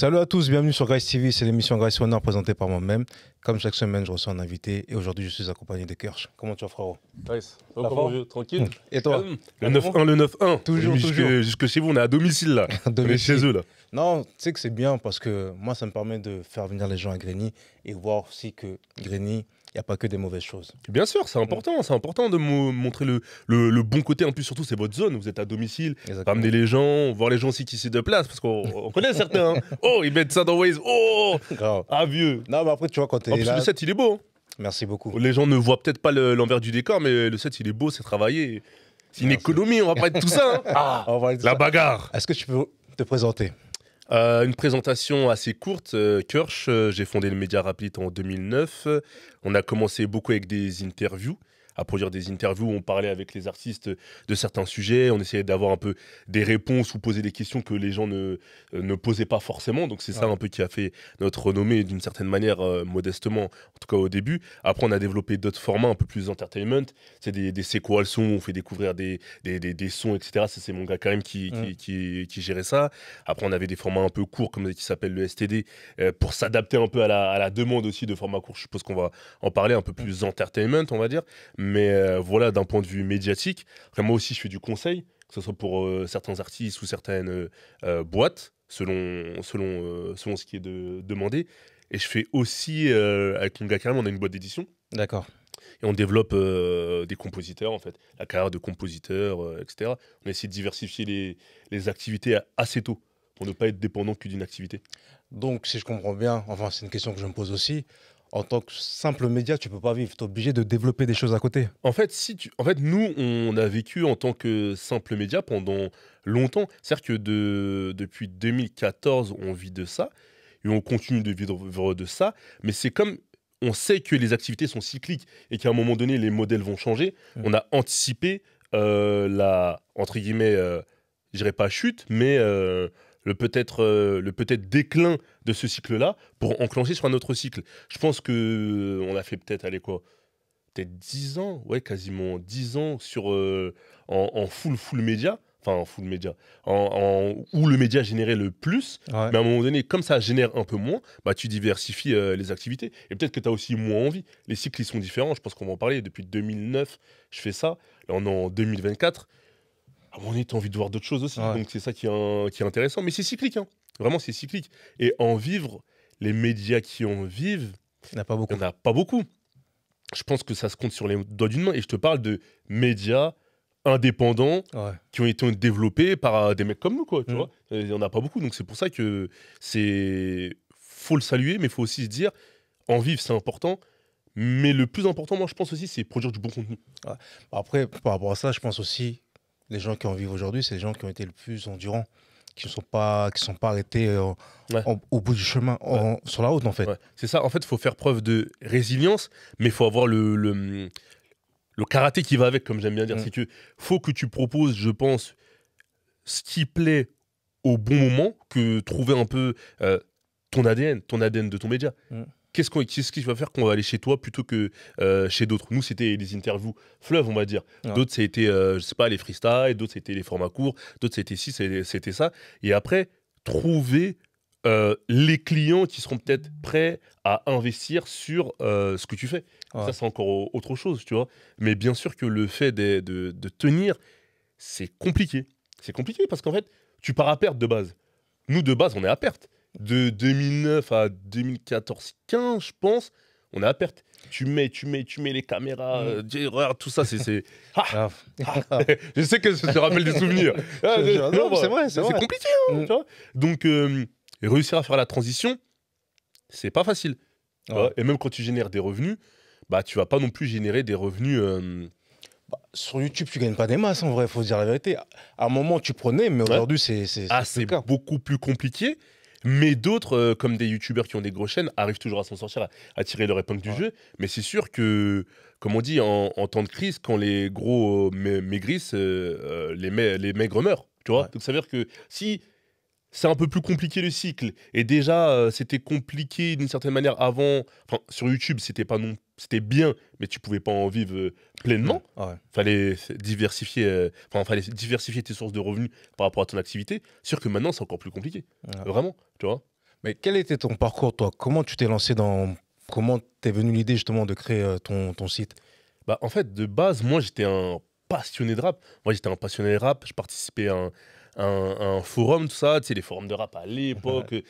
Salut à tous, bienvenue sur Grace TV, c'est l'émission Grace Honor présentée par moi-même. Comme chaque semaine, je reçois un invité et aujourd'hui, je suis accompagné de Kirsch. Comment tu vas, frérot Nice. tranquille. Et toi Le 9-1, le 9-1. Toujours, toujours. Jusque chez vous, on est à domicile là. On est chez eux là. Non, tu sais que c'est bien parce que moi, ça me permet de faire venir les gens à Grigny et voir aussi que Grigny il n'y a pas que des mauvaises choses. Bien sûr, c'est important. Mm. C'est important de montrer le, bon côté. En plus, surtout, c'est votre zone. Vous êtes à domicile. Amener les gens, voir les gens aussi qui s'y déplacent. Parce qu'on connaît certains. Hein. Oh, ils mettent ça dans Waze. Oh Ah, vieux. Non, mais après, tu vois, quand t'es. là... le set, il est beau. Hein. Merci beaucoup. Les gens ne voient peut-être pas l'envers du décor, mais le set, il est beau, c'est travaillé. C'est une économie. On va pas être tout ça. Hein. Ah, la bagarre. Est-ce que tu peux te présenter euh, une présentation assez courte. Euh, Kirsch, euh, j'ai fondé le Média Rapid en 2009. On a commencé beaucoup avec des interviews à produire des interviews on parlait avec les artistes de certains sujets. On essayait d'avoir un peu des réponses ou poser des questions que les gens ne, euh, ne posaient pas forcément. Donc c'est ça un peu qui a fait notre renommée d'une certaine manière, euh, modestement, en tout cas au début. Après, on a développé d'autres formats un peu plus entertainment. C'est des, des séquelles son, on fait découvrir des, des, des, sons, etc. C'est mon gars quand même qui, qui, gérait ça. Après, on avait des formats un peu courts comme qui s'appelle le STD euh, pour s'adapter un peu à la, à la demande aussi de formats courts. Je suppose qu'on va en parler un peu plus entertainment, on va dire. Mais euh, voilà, d'un point de vue médiatique, moi aussi je fais du conseil, que ce soit pour euh, certains artistes ou certaines euh, boîtes, selon, selon, ce qui est demandé. Et je fais aussi, avec mon gars Karim, on a une boîte d'édition. D'accord. Et on développe des compositeurs, en fait, la carrière de compositeur, etc. On essaie de diversifier les, les activités assez tôt pour ne pas être dépendant que d'une activité. Donc, si je comprends bien, enfin, c'est une question que je me pose aussi, en tant que simple média, tu peux pas vivre. Tu es obligé de développer des choses à côté. En fait, si tu... en fait, nous, on a vécu en tant que simple média pendant longtemps. C'est-à-dire que de... depuis 2014, on vit de ça et on continue de vivre de ça. Mais c'est comme on sait que les activités sont cycliques et qu'à un moment donné, les modèles vont changer. On a anticipé euh, la entre guillemets, euh, je dirais pas chute, mais euh, le peut-être euh, peut déclin de ce cycle-là pour enclencher sur un autre cycle. Je pense que euh, on a fait peut-être allez quoi peut-être 10 ans, ouais quasiment 10 ans sur euh, en, full full média, enfin en full média, en, où le média générait le plus, mais à un moment donné comme ça génère un peu moins, bah tu diversifies les activités et peut-être que tu as aussi moins envie. Les cycles ils sont différents, je pense qu'on va en parler depuis 2009, je fais ça, là on est en 2024 à un envie de voir d'autres choses aussi. Donc, c'est ça qui est, intéressant. Mais c'est cyclique. Hein. Vraiment, c'est cyclique. Et en vivre, les médias qui en vivent, il n'y a pas beaucoup. Il a pas beaucoup. Je pense que ça se compte sur les doigts d'une main. Et je te parle de médias indépendants qui ont été développés par euh, des mecs comme nous, quoi. Tu mm. vois Il n'y en a pas beaucoup. Donc, c'est pour ça que c'est. faut le saluer, mais il faut aussi se dire en vivre, c'est important. Mais le plus important, moi, je pense aussi, c'est produire du bon contenu. Après, par rapport à ça, je pense aussi les gens qui en vivent aujourd'hui, c'est les gens qui ont été le plus endurants, qui ne sont pas, qui sont pas arrêtés euh, au bout du chemin, sur la route en fait. C'est ça, en fait, il faut faire preuve de résilience, mais il faut avoir le, le, karaté qui va avec, comme j'aime bien dire. Mm. Il faut que tu proposes, je pense, ce qui plaît au bon moment, que trouver un peu euh, ton ADN, ton ADN de ton média. Mm qu'est-ce qu'on ce qui va faire qu'on va aller chez toi plutôt que euh, chez d'autres Nous, c'était les interviews fleuves, on va dire. D'autres, c'était, euh, je sais pas, les freestyles, d'autres, c'était les formats courts, d'autres, c'était ci, c'était ça. Et après, trouver euh, les clients qui seront peut-être prêts à investir sur ce que tu fais. Ça, c'est encore autre chose, tu vois. Mais bien sûr que le fait de, de tenir, c'est compliqué. C'est compliqué parce qu'en fait, tu pars à perte de base. Nous, de base, on est à perte de 2009 à 2014-15, je pense, on est à perte. Tu mets, tu mets, tu mets les caméras, mm. euh, tout ça, c'est. Ah. Ah. Ah. je sais que ça te rappelle des souvenirs. c'est vrai, c'est compliqué. Hein, mm. Donc, euh, réussir à faire la transition, c'est pas facile. Et même quand tu génères des revenus, bah, tu vas pas non plus générer des revenus. Euh, bah, sur YouTube, tu gagnes pas des masses en vrai, faut dire la vérité. À un moment, tu prenais, mais aujourd'hui, c'est. c'est beaucoup plus compliqué. Mais d'autres, euh, comme des youtubeurs qui ont des grosses chaînes, arrivent toujours à s'en sortir, à, tirer leur épingle du jeu. Mais c'est sûr que, comme on dit, en, temps de crise, quand les gros euh, maigrissent, euh, les, maigres meurent. Tu vois Donc ça veut dire que si c'est un peu plus compliqué le cycle, et déjà c'était compliqué d'une certaine manière avant, enfin sur YouTube c'était pas non c'était bien, mais tu pouvais pas en vivre pleinement. Il Fallait diversifier, tes sources de revenus par rapport à ton activité. Sûr que maintenant, c'est encore plus compliqué. Vraiment, tu vois. Mais quel était ton parcours, toi Comment tu t'es lancé dans. Comment t'es venu l'idée, justement, de créer euh, ton, site Bah, en fait, de base, moi, j'étais un passionné de rap. Moi, j'étais un passionné de rap. Je participais à un. forum, tout ça, tu sais, les forums de rap à l'époque, euh,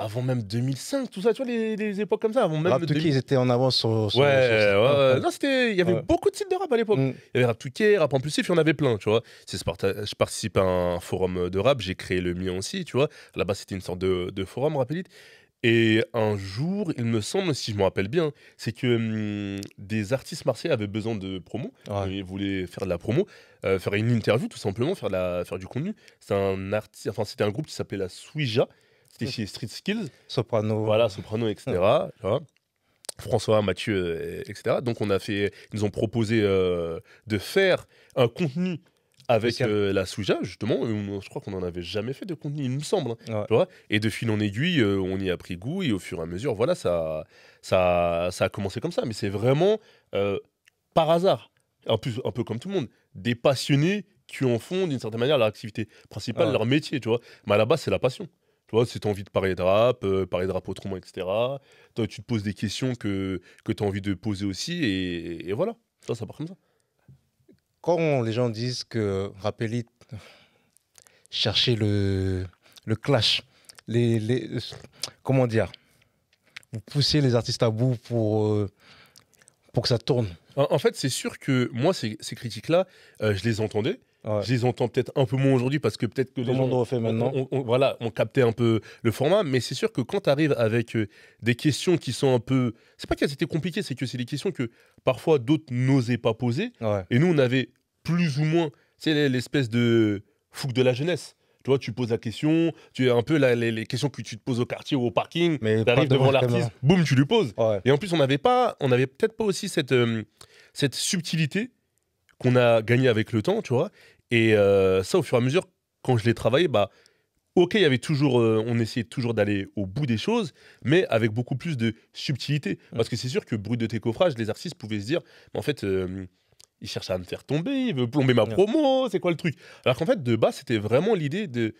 avant même 2005, tout ça, tu vois, les, époques comme ça, avant même. Rap ils étaient en avance sur. ouais, ouais, ah, c'était. Il y avait beaucoup de sites de rap à l'époque. Mm. Il y avait Rap Touquet, Rap Impulsif, il y en avait plein, tu vois. Je participe à un forum de rap, j'ai créé le mien aussi, tu vois. Là-bas, c'était une sorte de, de forum, rappelite. Et un jour, il me semble, si je me rappelle bien, c'est que hum, des artistes marseillais avaient besoin de promo. Ils voulaient faire de la promo, euh, faire une interview tout simplement, faire, la, faire du contenu. C'est un, artiste, enfin, c'était un groupe qui s'appelait la Suija. C'était Street Skills. Soprano. Voilà, Soprano, etc. François, Mathieu, etc. Donc on a fait, ils nous ont proposé euh, de faire un contenu avec euh, la Souja, justement. je crois qu'on n'en avait jamais fait de contenu, il me semble. Hein. et de fil en aiguille, euh, on y a pris goût et au fur et à mesure, voilà, ça, ça, ça a commencé comme ça. Mais c'est vraiment par hasard, un peu, un peu comme tout le monde, des passionnés qui en font d'une certaine manière leur activité principale, leur métier, tu vois. Mais à la base, c'est la passion. Tu vois, c'est envie de parler de rap, euh, parler de rap autrement, etc. Toi, tu te poses des questions que, que tu as envie de poser aussi, et, voilà. Ça, ça part comme ça. Quand les gens disent que rap cherchait chercher le, le clash, les, comment dire, vous poussez les artistes à bout pour, euh, pour que ça tourne. En, fait, c'est sûr que moi, ces, critiques-là, euh, je les entendais, je les entends peut-être un peu moins aujourd'hui parce que peut-être que Tout les gens fait maintenant. voilà, on captait un peu le format, mais c'est sûr que quand tu arrives avec euh, des questions qui sont un peu, c'est pas qu'elles étaient compliquées, c'est que c'est des questions que parfois d'autres n'osaient pas poser, et nous on avait plus ou moins, c'est l'espèce de fougue de la jeunesse. Tu vois, tu poses la question, tu as un peu les, questions que tu te poses au quartier ou au parking, tu arrives devant l'artiste, boum, tu lui poses. Et en plus, on n'avait pas, on n'avait peut-être pas aussi cette euh, cette subtilité qu'on a gagné avec le temps, tu vois. Et euh, ça, au fur et à mesure, quand je l'ai travaillé, bah, ok, il y avait toujours, euh, on essayait toujours d'aller au bout des choses, mais avec beaucoup plus de subtilité. Mmh. Parce que c'est sûr que bruit de tes les artistes pouvaient se dire, en fait, ils euh, il à me faire tomber, il veut plomber ma promo, c'est quoi le truc Alors qu'en fait, de base, c'était vraiment l'idée de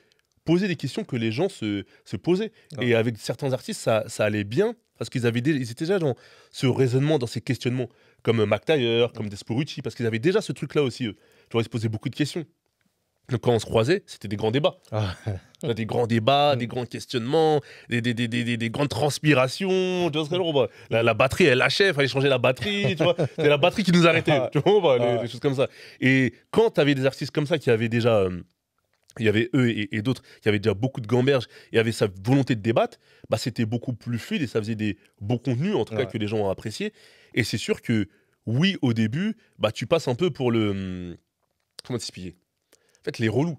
poser des questions que les gens se, posaient. Et avec certains artistes, ça, allait bien, parce qu'ils avaient étaient déjà dans ce raisonnement, dans ces questionnements comme McTyre, comme Desporucci, parce qu'ils avaient déjà ce truc-là aussi, eux. Tu vois, ils se posaient beaucoup de questions. Donc quand on se croisait, c'était des grands débats. Ah. Des grands débats, des grands questionnements, des, des, des, des grandes transpirations. la, la, batterie, elle lâchait, il fallait changer la batterie. C'est la batterie qui nous arrêtait. Tu ah. choses comme ça. Et quand tu avais des artistes comme ça qui avaient déjà... Euh, il y avait eux et, d'autres qui avaient déjà beaucoup de gamberges et avaient sa volonté de débattre, bah c'était beaucoup plus fluide et ça faisait des beaux contenus, en tout cas, que les gens ont apprécié. Et c'est sûr que, oui, au début, bah, tu passes un peu pour le. Hum, comment t'expliquer En fait, les relous.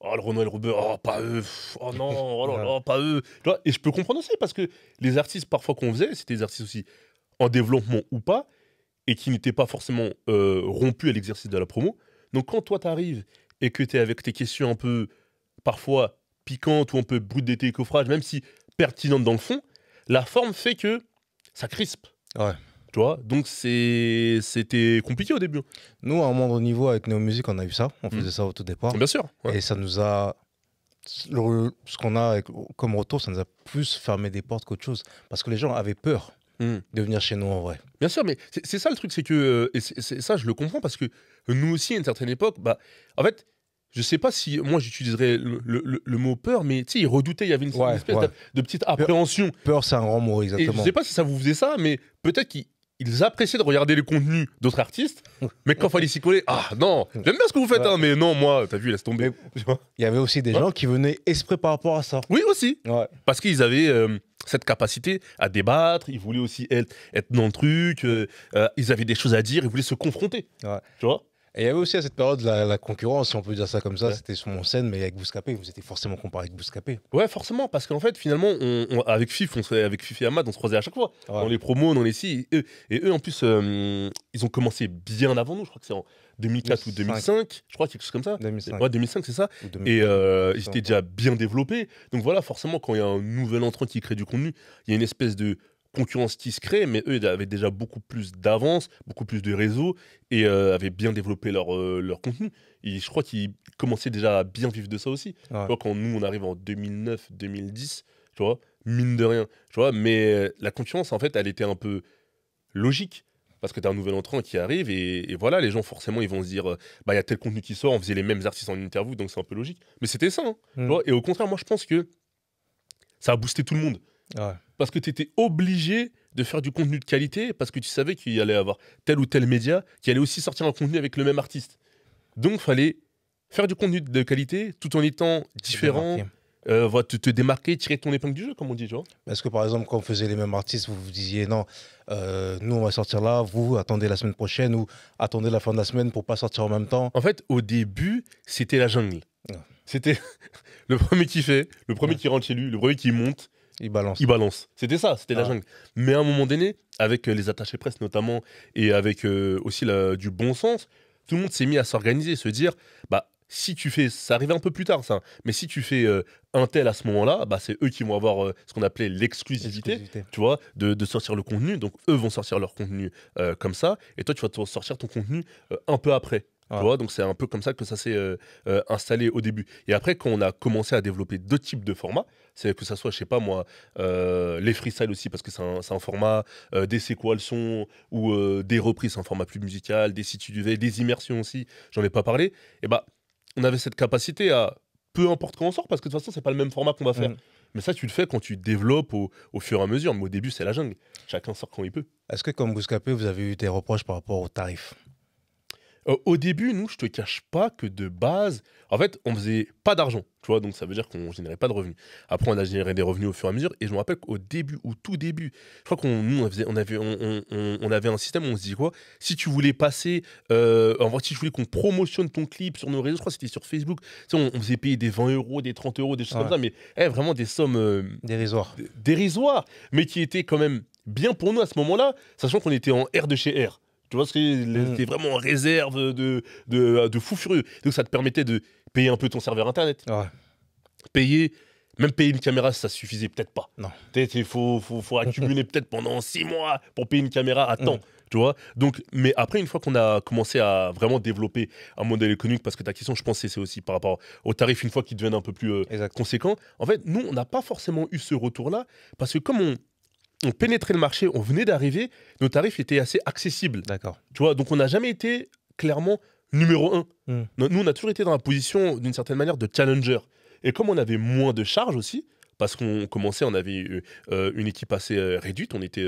Oh, le Renault et le Robert, oh, pas eux, oh non, oh non, pas eux. Et je peux comprendre ça, parce que les artistes, parfois, qu'on faisait, c'était des artistes aussi en développement ou pas, et qui n'étaient pas forcément euh, rompus à l'exercice de la promo. Donc, quand toi, t'arrives et que t'es avec tes questions un peu, parfois, piquantes ou un peu brutes des et même si pertinentes dans le fond, la forme fait que ça crispe. Ouais. Tu vois Donc c'était compliqué au début. Nous, à un moment niveau, avec Néo Music, on a eu ça. On faisait mm. ça au tout départ. Bien sûr. Et ça nous a. ce qu'on a comme retour, ça nous a plus fermé des portes qu'autre chose. Parce que les gens avaient peur mm. de venir chez nous en vrai. Bien sûr, mais c'est ça le truc, c'est que. Euh, et ça, je le comprends parce que nous aussi, à une certaine époque, bah, en fait, je sais pas si moi j'utiliserais le, mot peur, mais tu sais, ils redoutaient, il y avait une, espèce De, petite appréhension. Peur, c'est un grand mot, exactement. Et je sais pas si ça vous faisait ça, mais peut-être qu'ils ils appréciaient de regarder les contenus d'autres artistes, mais quand fallait s'y coller, ah non, j'aime bien ce que vous faites, hein, mais non, moi, t'as vu, laisse tomber. Il y avait aussi des gens qui venaient exprès par rapport à ça. Oui, aussi. Parce qu'ils avaient euh, cette capacité à débattre, ils voulaient aussi être, dans le truc, euh, euh, ils avaient des choses à dire, ils voulaient se confronter. Tu vois et il y avait aussi à cette période la, concurrence, si on peut dire ça comme ça, c'était sur mon scène, mais avec Bouscapé, vous étiez forcément comparé avec Bouscapé. Ouais, forcément, parce qu'en fait, finalement, on, avec Fif, on avec et Amad, on se croisait à chaque fois. Dans les promos, dans les si. Et, eux, en plus, euh, ils ont commencé bien avant nous, je crois que c'est en 2004 ou 2005, je crois, quelque chose comme ça. 2005. Ouais, 2005, c'est ça. et euh, ils étaient déjà bien développés. Donc voilà, forcément, quand il y a un nouvel entrant qui crée du contenu, il y a une espèce de concurrence qui se crée, mais eux avaient déjà beaucoup plus d'avance, beaucoup plus de réseaux et euh, avaient bien développé leur, euh, leur contenu. Et je crois qu'ils commençaient déjà à bien vivre de ça aussi. quand nous, on arrive en 2009, 2010, tu vois, mine de rien, tu vois, mais euh, la concurrence, en fait, elle était un peu logique parce que tu as un nouvel entrant qui arrive et, voilà, les gens forcément ils vont se dire bah il y a tel contenu qui sort, on faisait les mêmes artistes en interview donc c'est un peu logique. Mais c'était ça. Hein, mm. et au contraire, moi je pense que ça a boosté tout le monde. Parce que tu étais obligé de faire du contenu de qualité parce que tu savais qu'il y allait avoir tel ou tel média qui allait aussi sortir un contenu avec le même artiste. Donc, fallait faire du contenu de qualité tout en étant différent, euh, te, démarquer, tirer ton épingle du jeu, comme on dit, tu vois. est que par exemple, quand on faisait les mêmes artistes, vous vous disiez non, euh, nous on va sortir là, vous attendez la semaine prochaine ou attendez la fin de la semaine pour pas sortir en même temps En fait, au début, c'était la jungle. C'était le premier qui fait, le premier qui rentre chez lui, le premier qui monte, il balance. Il balance. C'était ça, c'était la ah. jungle. Mais à un moment donné, avec euh, les attachés presse notamment, et avec euh, aussi du bon sens, tout le monde s'est mis à s'organiser, se dire, bah, si tu fais, ça arrivait un peu plus tard ça, mais si tu fais euh, un tel à ce moment-là, bah, c'est eux qui vont avoir ce qu'on appelait l'exclusivité, tu vois, de, sortir le contenu. Donc eux vont sortir leur contenu comme ça, et toi tu vas sortir ton contenu un peu après. Tu ah. vois, donc c'est un peu comme ça que ça s'est installé au début. Et après, quand on a commencé à développer deux types de formats, c'est que ça soit, je sais pas moi, euh, les freestyles aussi, parce que c'est un, format, euh, des séquelles sont ou euh, des reprises en format plus musical, des situations, du des immersions aussi, j'en ai pas parlé. Et eh bah, on avait cette capacité à, peu importe quand on sort, parce que de toute façon, c'est pas le même format qu'on va faire. Mm. Mais ça, tu le fais quand tu développes au, fur et à mesure. Mais au début, c'est la jungle. Chacun sort quand il peut. Est-ce que, comme Bouscapé, vous avez eu des reproches par rapport aux tarifs euh, au début, nous, je te cache pas que de base, en fait, on faisait pas d'argent, tu vois, donc ça veut dire qu'on générait pas de revenus. Après, on a généré des revenus au fur et à mesure, et je me rappelle qu'au début, au tout début, je crois qu'on nous, on, on avait, on, avait un système où on se disait quoi Si tu voulais passer, euh, en si tu voulais qu'on promotionne ton clip sur nos réseaux, je crois que c'était sur Facebook, on, faisait payer des 20 euros, des 30 euros, des choses comme ça, mais eh, vraiment des sommes. Euh, dérisoires. Dérisoires, mais qui étaient quand même bien pour nous à ce moment-là, sachant qu'on était en R de chez R. Tu vois, c'était mm. vraiment en réserve de, de, euh, de, fou furieux. Donc ça te permettait de payer un peu ton serveur internet. Payer, même payer une caméra, ça suffisait peut-être pas. Non. Il faut, faut, faut, accumuler peut-être pendant six mois pour payer une caméra à temps. Mm. Tu vois Donc, mais après, une fois qu'on a commencé à vraiment développer un modèle économique, parce que ta question, je pensais, c'est aussi par rapport aux tarifs, une fois qu'ils deviennent un peu plus euh, conséquents, en fait, nous, on n'a pas forcément eu ce retour-là, parce que comme on, on pénétrait le marché, on venait d'arriver, nos tarifs étaient assez accessibles. D'accord. Tu vois, donc on n'a jamais été clairement numéro un. Hmm. Nous, on a toujours été dans la position, d'une certaine manière, de challenger. Et comme on avait moins de charges aussi, parce qu'on commençait, on avait euh, euh, une équipe assez euh, réduite, on était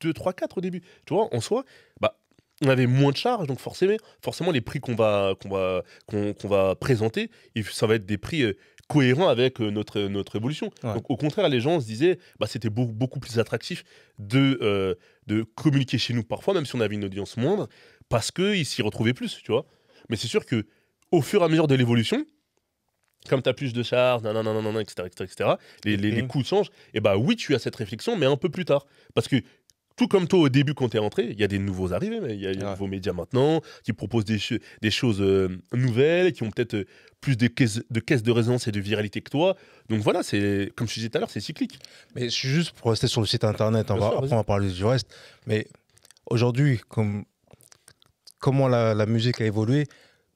2, 3, 4 au début. Tu vois, en soi, bah, on avait moins de charges, donc forcément, forcément les prix qu'on va, qu'on va, qu'on va présenter, ça va être des prix cohérent avec euh, notre, notre évolution. Donc, au contraire, les gens se disaient, bah, c'était beaucoup, plus attractif de, euh, de communiquer chez nous parfois, même si on avait une audience moindre, parce qu'ils s'y retrouvaient plus, tu vois. Mais c'est sûr que au fur et à mesure de l'évolution, comme tu as plus de charges, etc., etc., etc., les, les, les mm. coûts changent, et bah oui, tu as cette réflexion, mais un peu plus tard. Parce que tout comme toi au début quand t'es rentré, il y a des nouveaux arrivés, mais il y a des nouveaux médias maintenant qui proposent des, des choses euh, nouvelles, qui ont peut-être euh, plus de caisses, de de résonance et de viralité que toi. Donc voilà, c'est comme je disais tout à l'heure, c'est cyclique. Mais je suis juste pour rester sur le site internet, on va, après parler du reste. Mais aujourd'hui, comme, comment la musique a évolué,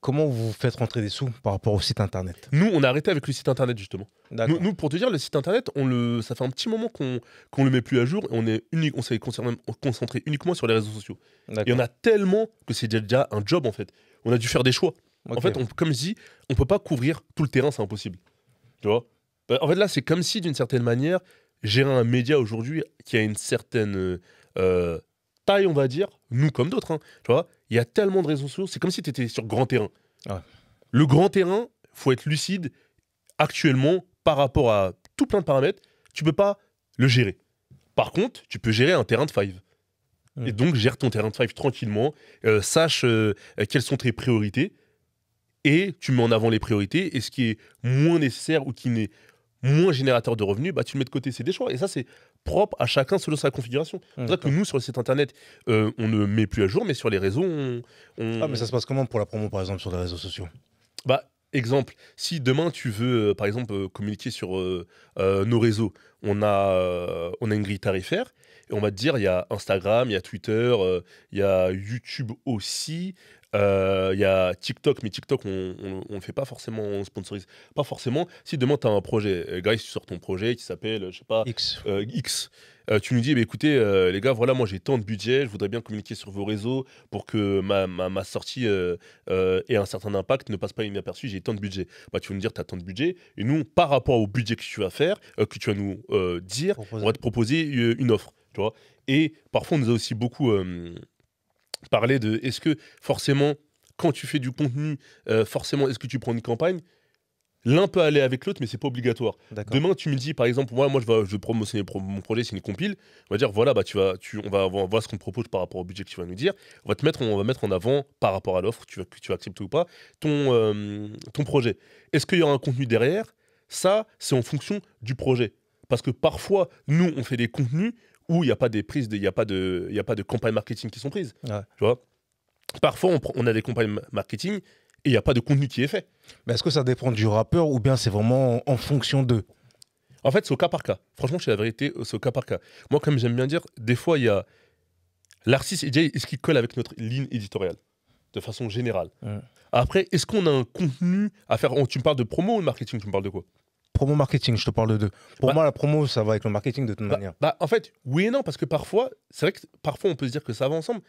comment vous faites rentrer des sous par rapport au site internet Nous, on a arrêté avec le site internet justement. Nous, pour te dire, le site internet, on le, ça fait un petit moment qu'on ne le met plus à jour et on est s'est concentré uniquement sur les réseaux sociaux. Et on a tellement que c'est déjà un job en fait. On a dû faire des choix. En fait, comme je dis, on peut pas couvrir tout le terrain, c'est impossible. Tu vois bah, En fait, là, c'est comme si d'une certaine manière, gérer un média aujourd'hui qui a une certaine euh, taille, on va dire, nous comme d'autres, hein. tu vois il y a tellement de raisons sociaux, c'est comme si tu étais sur grand terrain. Ah le grand terrain, faut être lucide actuellement par rapport à tout plein de paramètres. Tu peux pas le gérer. Par contre, tu peux gérer un terrain de five. Et donc, gère ton terrain de five tranquillement, euh, sache euh, quelles sont tes priorités, et tu mets en avant les priorités, et ce qui est moins nécessaire ou qui n'est moins générateur de revenus, bah, tu le mets de côté. C'est des choix. Et ça, c'est propre à chacun selon sa configuration. Mmh, c'est vrai que nous, sur le site internet, euh, on ne met plus à jour, mais sur les réseaux, on, Ah, mais ça se passe comment pour la promo, par exemple, sur les réseaux sociaux Bah, exemple, si demain tu veux, euh, par exemple, euh, communiquer sur nos réseaux, on a, on a une grille tarifaire, et on va te dire, il y a Instagram, il y a Twitter, il y a YouTube aussi, il euh, y a TikTok, mais TikTok, on ne fait pas forcément, on sponsorise pas forcément. Si demain, tu as un projet, euh, gars tu sors ton projet qui s'appelle, je sais pas, X. Euh, X. tu nous dis, écoutez, les gars, voilà, moi j'ai tant de budget, je voudrais bien communiquer sur vos réseaux pour que ma, ma, sortie ait un certain impact, ne passe pas inaperçue, j'ai tant de budget. Bah, tu vas nous dire, tu as tant de budget, et nous, par rapport au budget que tu vas faire, que tu vas nous dire, on va te proposer une offre. Tu vois et parfois, on nous a aussi beaucoup parler de est-ce que forcément, quand tu fais du contenu, euh, forcément, est-ce que tu prends une campagne L'un peut aller avec l'autre, mais c'est pas obligatoire. Demain, tu me dis, par exemple, moi, moi je, vais, je promotionner mon projet, c'est une compile. On va dire, voilà, bah, tu vas, tu, on, va, voir ce qu'on te propose par rapport au budget que tu vas nous dire. On va te mettre, on va mettre en avant, par rapport à l'offre, tu vas, que tu acceptes ou pas, ton, euh, ton projet. Est-ce qu'il y aura un contenu derrière Ça, c'est en fonction du projet. Parce que parfois, nous, on fait des contenus, où il n'y a pas des prises, il a pas de, il a pas de campagne marketing qui sont prises. Tu vois Parfois, on, a des campagnes marketing et il n'y a pas de contenu qui est fait. Mais est-ce que ça dépend du rappeur ou bien c'est vraiment en, fonction d'eux En fait, c'est au cas par cas. Franchement, c'est la vérité, c'est au cas par cas. Moi, comme j'aime bien dire, des fois, il y a l'artiste est-ce qu'il colle avec notre ligne éditoriale de façon générale. Après, est-ce qu'on a un contenu à faire oh, Tu me parles de promo ou de marketing Tu me parles de quoi promo marketing, je te parle de deux. Pour bah- moi, la promo, ça va avec le marketing de toute bah, manière. Bah, en fait, oui et non, parce que parfois, c'est vrai que parfois on peut se dire que ça va ensemble.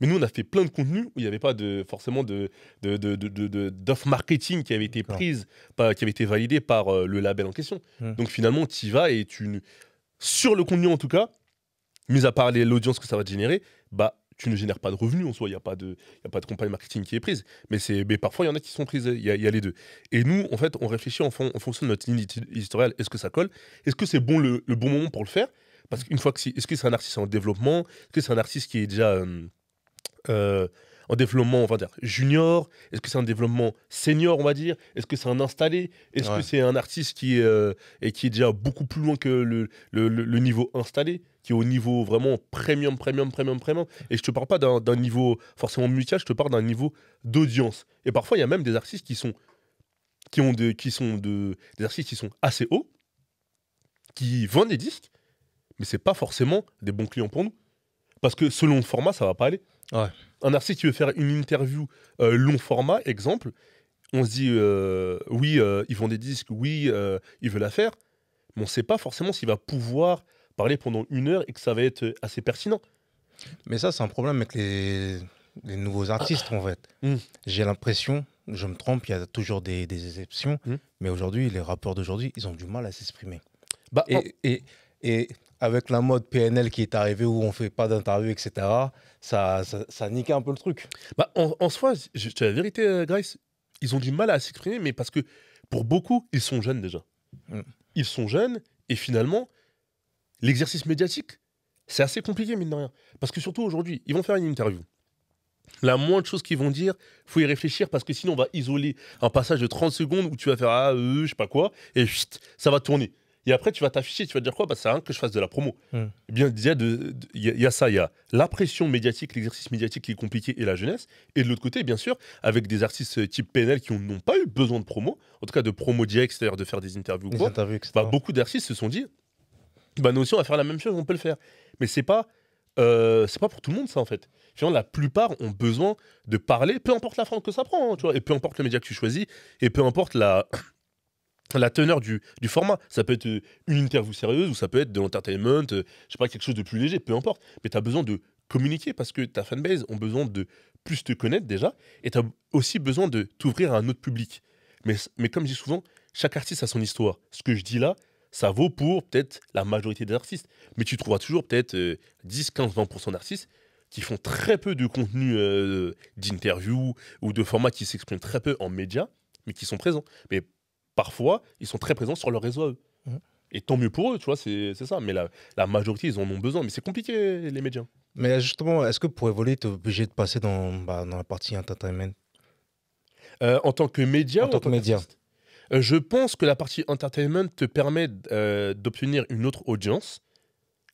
Mais nous, on a fait plein de contenus où il n'y avait pas de, forcément de, d'offre marketing qui avait été prise, pas, qui avait été validée par euh, le label en question. Hmm. Donc finalement, tu y vas et tu. Sur le contenu en tout cas, mis à part l'audience que ça va te générer, bah, tu ne génères pas de revenus en soi, il n'y a, pas de, y a pas de campagne marketing qui est prise. Mais, c'est, mais parfois, il y en a qui sont prises, il y, a les deux. Et nous, en fait, on réfléchit en, fonction de notre ligne éditoriale. Est-ce que ça colle Est-ce que c'est bon le, bon moment pour le faire Parce qu'une fois que c'est, est-ce que c'est un artiste en développement Est-ce que c'est un artiste qui est déjà... Euh, euh, en développement, on va dire, junior Est-ce que c'est un développement senior, on va dire Est-ce que c'est un installé Est-ce que c'est un artiste qui est, euh, qui est déjà beaucoup plus loin que le, niveau installé qui est au niveau vraiment premium, premium, premium, premium. Et je te parle pas d'un niveau forcément musical, je te parle d'un niveau d'audience. Et parfois, il y a même des artistes qui sont, qui ont qui sont de, des artistes qui sont assez hauts, qui vendent des disques, mais c'est pas forcément des bons clients pour nous. Parce que selon le format, ça va pas aller. Ouais un artiste qui veut faire une interview euh, long format, exemple, on se dit euh, oui, euh, ils vendent des disques, oui, ils veulent la faire, mais on ne sait pas forcément s'il va pouvoir parler pendant une heure et que ça va être assez pertinent. Mais ça, c'est un problème avec les, nouveaux artistes, en fait. Ah. Mmh. J'ai l'impression, je me trompe, il y a toujours des, exceptions, mmh. mais aujourd'hui, les rappeurs d'aujourd'hui, ils ont du mal à s'exprimer. Bah, et avec la mode PNL qui est arrivée où on fait pas d'interview, etc., ça, ça, nique un peu le truc. Bah, en, soi, je, la vérité, euh, Grace, ils ont du mal à s'exprimer, mais parce que pour beaucoup, ils sont jeunes déjà. Mm. Ils sont jeunes, et finalement, l'exercice médiatique, c'est assez compliqué, mine de rien. Parce que surtout aujourd'hui, ils vont faire une interview. La moindre chose qu'ils vont dire, faut y réfléchir parce que sinon on va isoler un passage de 30 secondes où tu vas faire ah, euh, je sais pas quoi et ça va tourner. Et après, tu vas t'afficher, tu vas dire quoi Bah, ça rien que je fasse de la promo. Hmm. Eh bien, il y, a de, ça, il y a la pression médiatique, l'exercice médiatique qui est compliqué et la jeunesse. Et de l'autre côté, bien sûr, avec des artistes euh, type PNL qui n'ont pas eu besoin de promo, en tout cas de promo direct, c'est-à-dire de faire des interviews. quoi, bah, beaucoup d'artistes se sont dit bah, nous aussi, on va faire la même chose, on peut le faire. Mais c'est pas. Euh, c'est pas pour tout le monde ça en fait. Finalement, la plupart ont besoin de parler, peu importe la france que ça prend, hein, tu vois, et peu importe le média que tu choisis, et peu importe la, la teneur du, format. Ça peut être euh, une interview sérieuse ou ça peut être de l'entertainment, euh, je sais pas, quelque chose de plus léger, peu importe. Mais tu as besoin de communiquer parce que ta fanbase a besoin de plus te connaître déjà et tu as aussi besoin de t'ouvrir à un autre public. Mais, mais comme je dis souvent, chaque artiste a son histoire. Ce que je dis là, ça vaut pour peut-être la majorité des artistes. Mais tu trouveras toujours peut-être 10, 15, 20% d'artistes qui font très peu de contenu euh, d'interview ou de formats qui s'expriment très peu en médias, mais qui sont présents. Mais parfois, ils sont très présents sur leur réseau eux. Mmh. Et tant mieux pour eux, tu vois, c'est ça. Mais la, majorité, ils en ont besoin. Mais c'est compliqué, les médias. Mais justement, est-ce que pour évoluer, tu es obligé de passer dans, bah, dans la partie entertainment euh, En tant que média En, tant, que, média. Euh, je pense que la partie entertainment te permet euh, d'obtenir une autre audience,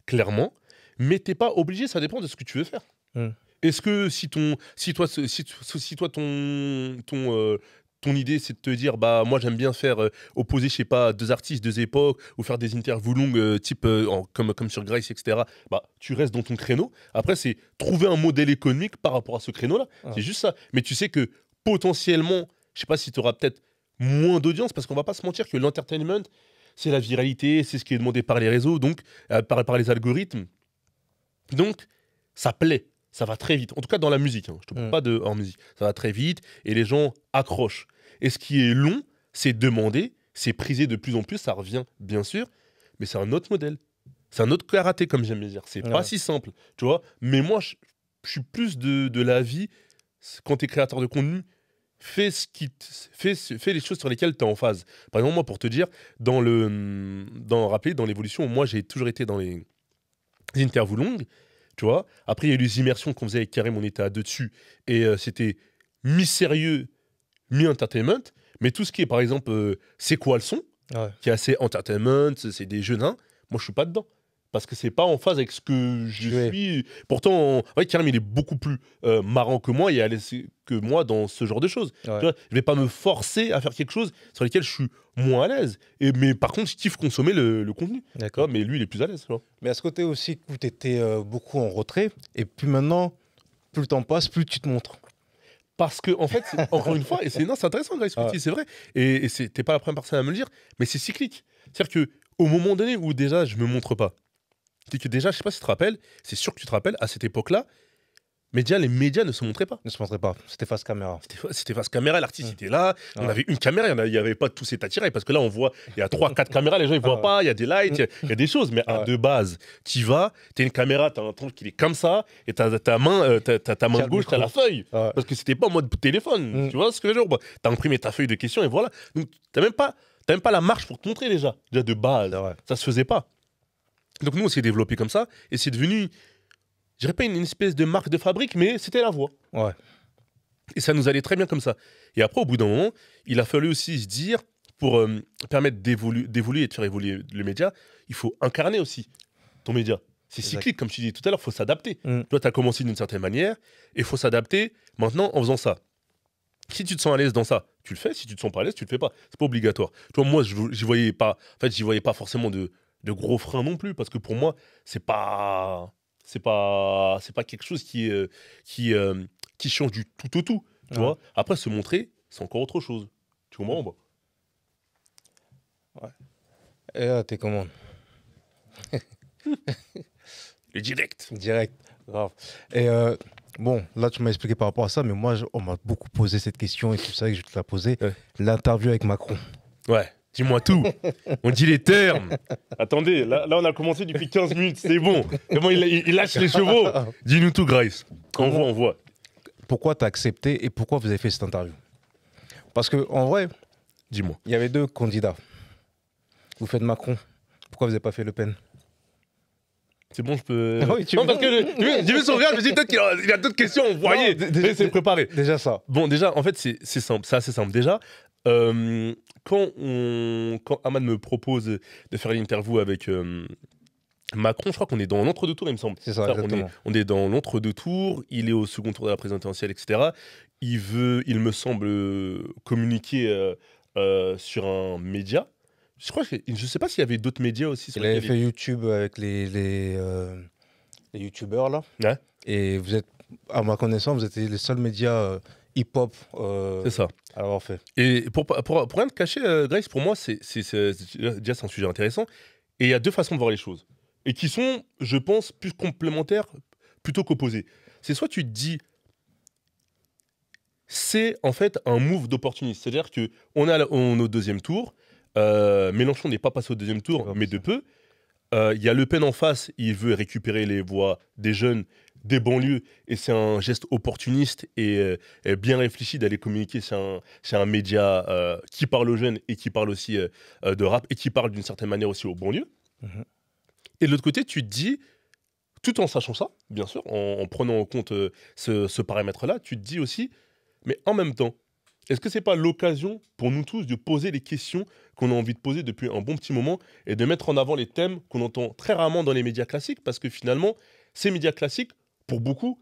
clairement. Mais t'es pas obligé, ça dépend de ce que tu veux faire. Mmh. Est-ce que si ton si toi si, si toi ton ton ton idée, c'est de te dire, bah moi j'aime bien faire euh, opposer, je sais pas, deux artistes, deux époques, ou faire des interviews longues, euh, type euh, comme, comme sur Grace, etc. Bah tu restes dans ton créneau. Après, c'est trouver un modèle économique par rapport à ce créneau-là. Ah. C'est juste ça. Mais tu sais que potentiellement, je sais pas si tu auras peut-être moins d'audience, parce qu'on va pas se mentir que l'entertainment, c'est la viralité, c'est ce qui est demandé par les réseaux, donc par les algorithmes. Donc, ça plaît ça va très vite. En tout cas, dans la musique, hein, je te parle mm. pas de hors musique. Ça va très vite et les gens accrochent. Et ce qui est long, c'est demandé, c'est prisé de plus en plus, ça revient bien sûr, mais c'est un autre modèle. C'est un autre karaté, comme j'aime dire. C'est pas si simple, tu vois. Mais moi, je, suis plus de, de l'avis, quand tu es créateur de contenu, fais, ce qui fais, fais les choses sur lesquelles tu es en phase. Par exemple, moi, pour te dire, dans le dans, rappeler, dans l'évolution, moi, j'ai toujours été dans les interviews longues. Après, il y a eu les immersions qu'on faisait avec Karim, on était à dessus. Et euh, c'était mi-sérieux, mi-entertainment. Mais tout ce qui est, par exemple, euh, c'est quoi le son Qui est assez entertainment, c'est des jeunes, Moi, je suis pas dedans parce que c'est pas en phase avec ce que je suis. Pourtant, Karim, il est beaucoup plus euh, marrant que moi et à que moi dans ce genre de choses. Je ne je vais pas me forcer à faire quelque chose sur lequel je suis moins à l'aise. Et, mais par contre, je kiffe consommer le, contenu. D'accord. Mais lui, il est plus à l'aise. Mais à ce côté aussi tu étais euh, beaucoup en retrait, et puis maintenant, plus le temps passe, plus tu te montres. Parce que, en fait, encore une fois, et c'est intéressant c'est vrai. Et, tu t'es pas la première personne à me le dire, mais c'est cyclique. C'est-à-dire que au moment donné où déjà je me montre pas, c'est que déjà, je sais pas si tu te rappelles, c'est sûr que tu te rappelles, à cette époque-là, les médias ne se montraient pas. Ne se montraient pas. C'était face caméra. C'était face caméra. L'artiste mmh. était là. On avait une caméra. Il n'y avait pas tous ces attirail. Parce que là, on voit, il y a trois, quatre caméras. Les gens, ils ne voient ah pas. Il y a des lights. Mmh. Il y, a des choses. Mais à ah de base, tu vas, tu as une caméra, tu as un truc qui est comme ça. Et tu as ta main, euh, ta main gauche, tu as la feuille. Ah parce que c'était pas en mode téléphone. Mmh. Tu vois ce que je veux dire Tu as imprimé ta feuille de questions et voilà. Donc, tu n'as même, pas, même pas la marche pour te montrer déjà. Déjà de base. Ça se faisait pas. Donc nous, on s'est développé comme ça, et c'est devenu, je dirais pas une, espèce de marque de fabrique, mais c'était la voie. Ouais. Et ça nous allait très bien comme ça. Et après, au bout d'un moment, il a fallu aussi se dire, pour euh, permettre d'évoluer et de faire évoluer le média, il faut incarner aussi ton média. C'est cyclique, comme tu dis tout à l'heure, il faut s'adapter. Mm. Toi, tu as commencé d'une certaine manière, et il faut s'adapter maintenant en faisant ça. Si tu te sens à l'aise dans ça, tu le fais. Si tu te sens pas à l'aise, tu le fais pas. C'est pas obligatoire. Toi, moi, je j'y voyais pas. En fait, j'y voyais pas forcément de de gros freins non plus, parce que pour moi, c'est pas c'est pas c'est pas quelque chose qui euh, qui euh, qui change du tout au tout tu après se montrer c'est encore autre chose tu comprends ouais et là t'es commandes. le direct direct grave et euh, bon là tu m'as expliqué par rapport à ça mais moi on m'a beaucoup posé cette question et tu ça que je te la posé l'interview avec Macron ouais Dis-moi tout. On dit les termes. Attendez, là, on a commencé depuis 15 minutes, c'est bon. Comment il, il, lâche les chevaux Dis-nous tout, Grace. On voit, on voit. Pourquoi as accepté et pourquoi vous avez fait cette interview Parce que en vrai, dis-moi, il y avait deux candidats. Vous faites Macron. Pourquoi vous n'avez pas fait Le Pen c'est bon, je peux. Ah oui, non, parce que j'ai vu son regard, je me dis peut-être qu'il a, a d'autres questions, voyez. Déjà, c'est préparé. Déjà ça. Bon, déjà, en fait, c'est simple. C'est assez simple. Déjà, euh, quand, on, me propose de faire une interview avec euh, Macron, je crois qu'on est dans l'entre-deux tours, il me semble. C'est ça, on est, on, est, dans l'entre-deux tours, il est au second tour de la présidentielle, etc. Il veut, il me semble, euh, communiquer euh, sur un média. Je crois sais pas s'il y avait d'autres médias aussi. Sur il avait fait YouTube avec les, les, YouTubeurs, là. Et vous êtes, à ma connaissance, vous étiez les seuls médias hip-hop. Euh, c'est ça. À fait. Et pour, rien te cacher, euh, Grace, pour moi, c'est déjà un sujet intéressant. Et il y a deux façons de voir les choses. Et qui sont, je pense, plus complémentaires plutôt qu'opposées. C'est soit tu te dis, c'est en fait un move d'opportuniste. C'est-à-dire que on, est au deuxième tour. Euh, Mélenchon n'est pas passé au deuxième tour, mais de peu. Il y a Le Pen en face, il veut récupérer les voix des jeunes des banlieues. Et c'est un geste opportuniste et, euh, bien réfléchi d'aller communiquer. C'est un, média euh, qui parle aux jeunes et qui parle aussi euh, de rap et qui parle d'une certaine manière aussi aux banlieues. Mm-hmm. Et de l'autre côté, tu te dis, tout en sachant ça, bien sûr, en, prenant en compte ce, ce paramètre-là, tu te dis aussi, mais en même temps, est-ce que ce n'est pas l'occasion pour nous tous de poser les questions qu'on a envie de poser depuis un bon petit moment et de mettre en avant les thèmes qu'on entend très rarement dans les médias classiques parce que finalement, ces médias classiques pour beaucoup,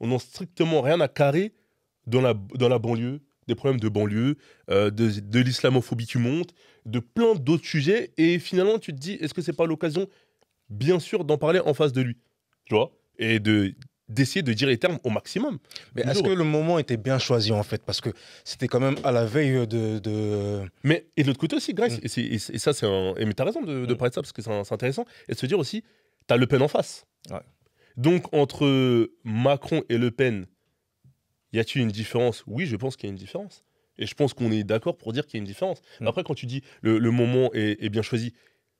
on n'a strictement rien à carrer dans la, dans la banlieue, des problèmes de banlieue, euh, de, l'islamophobie qui monte, de plein d'autres sujets. Et finalement, tu te dis, est-ce que c'est pas l'occasion, bien sûr, d'en parler en face de lui Tu vois Et de d'essayer de dire les termes au maximum. Mais est-ce que le moment était bien choisi en fait Parce que c'était quand même à la veille de. de... Mais et de l'autre côté aussi, Grace, mm. et, et, ça c'est Et mais t'as raison de, de mm. parler de ça parce que c'est intéressant. Et de se dire aussi, tu as Le Pen en face. Ouais. Donc, entre Macron et Le Pen, y a-t-il une différence Oui, je pense qu'il y a une différence. Et je pense qu'on est d'accord pour dire qu'il y a une différence. Mm. Après, quand tu dis le, moment est, bien choisi,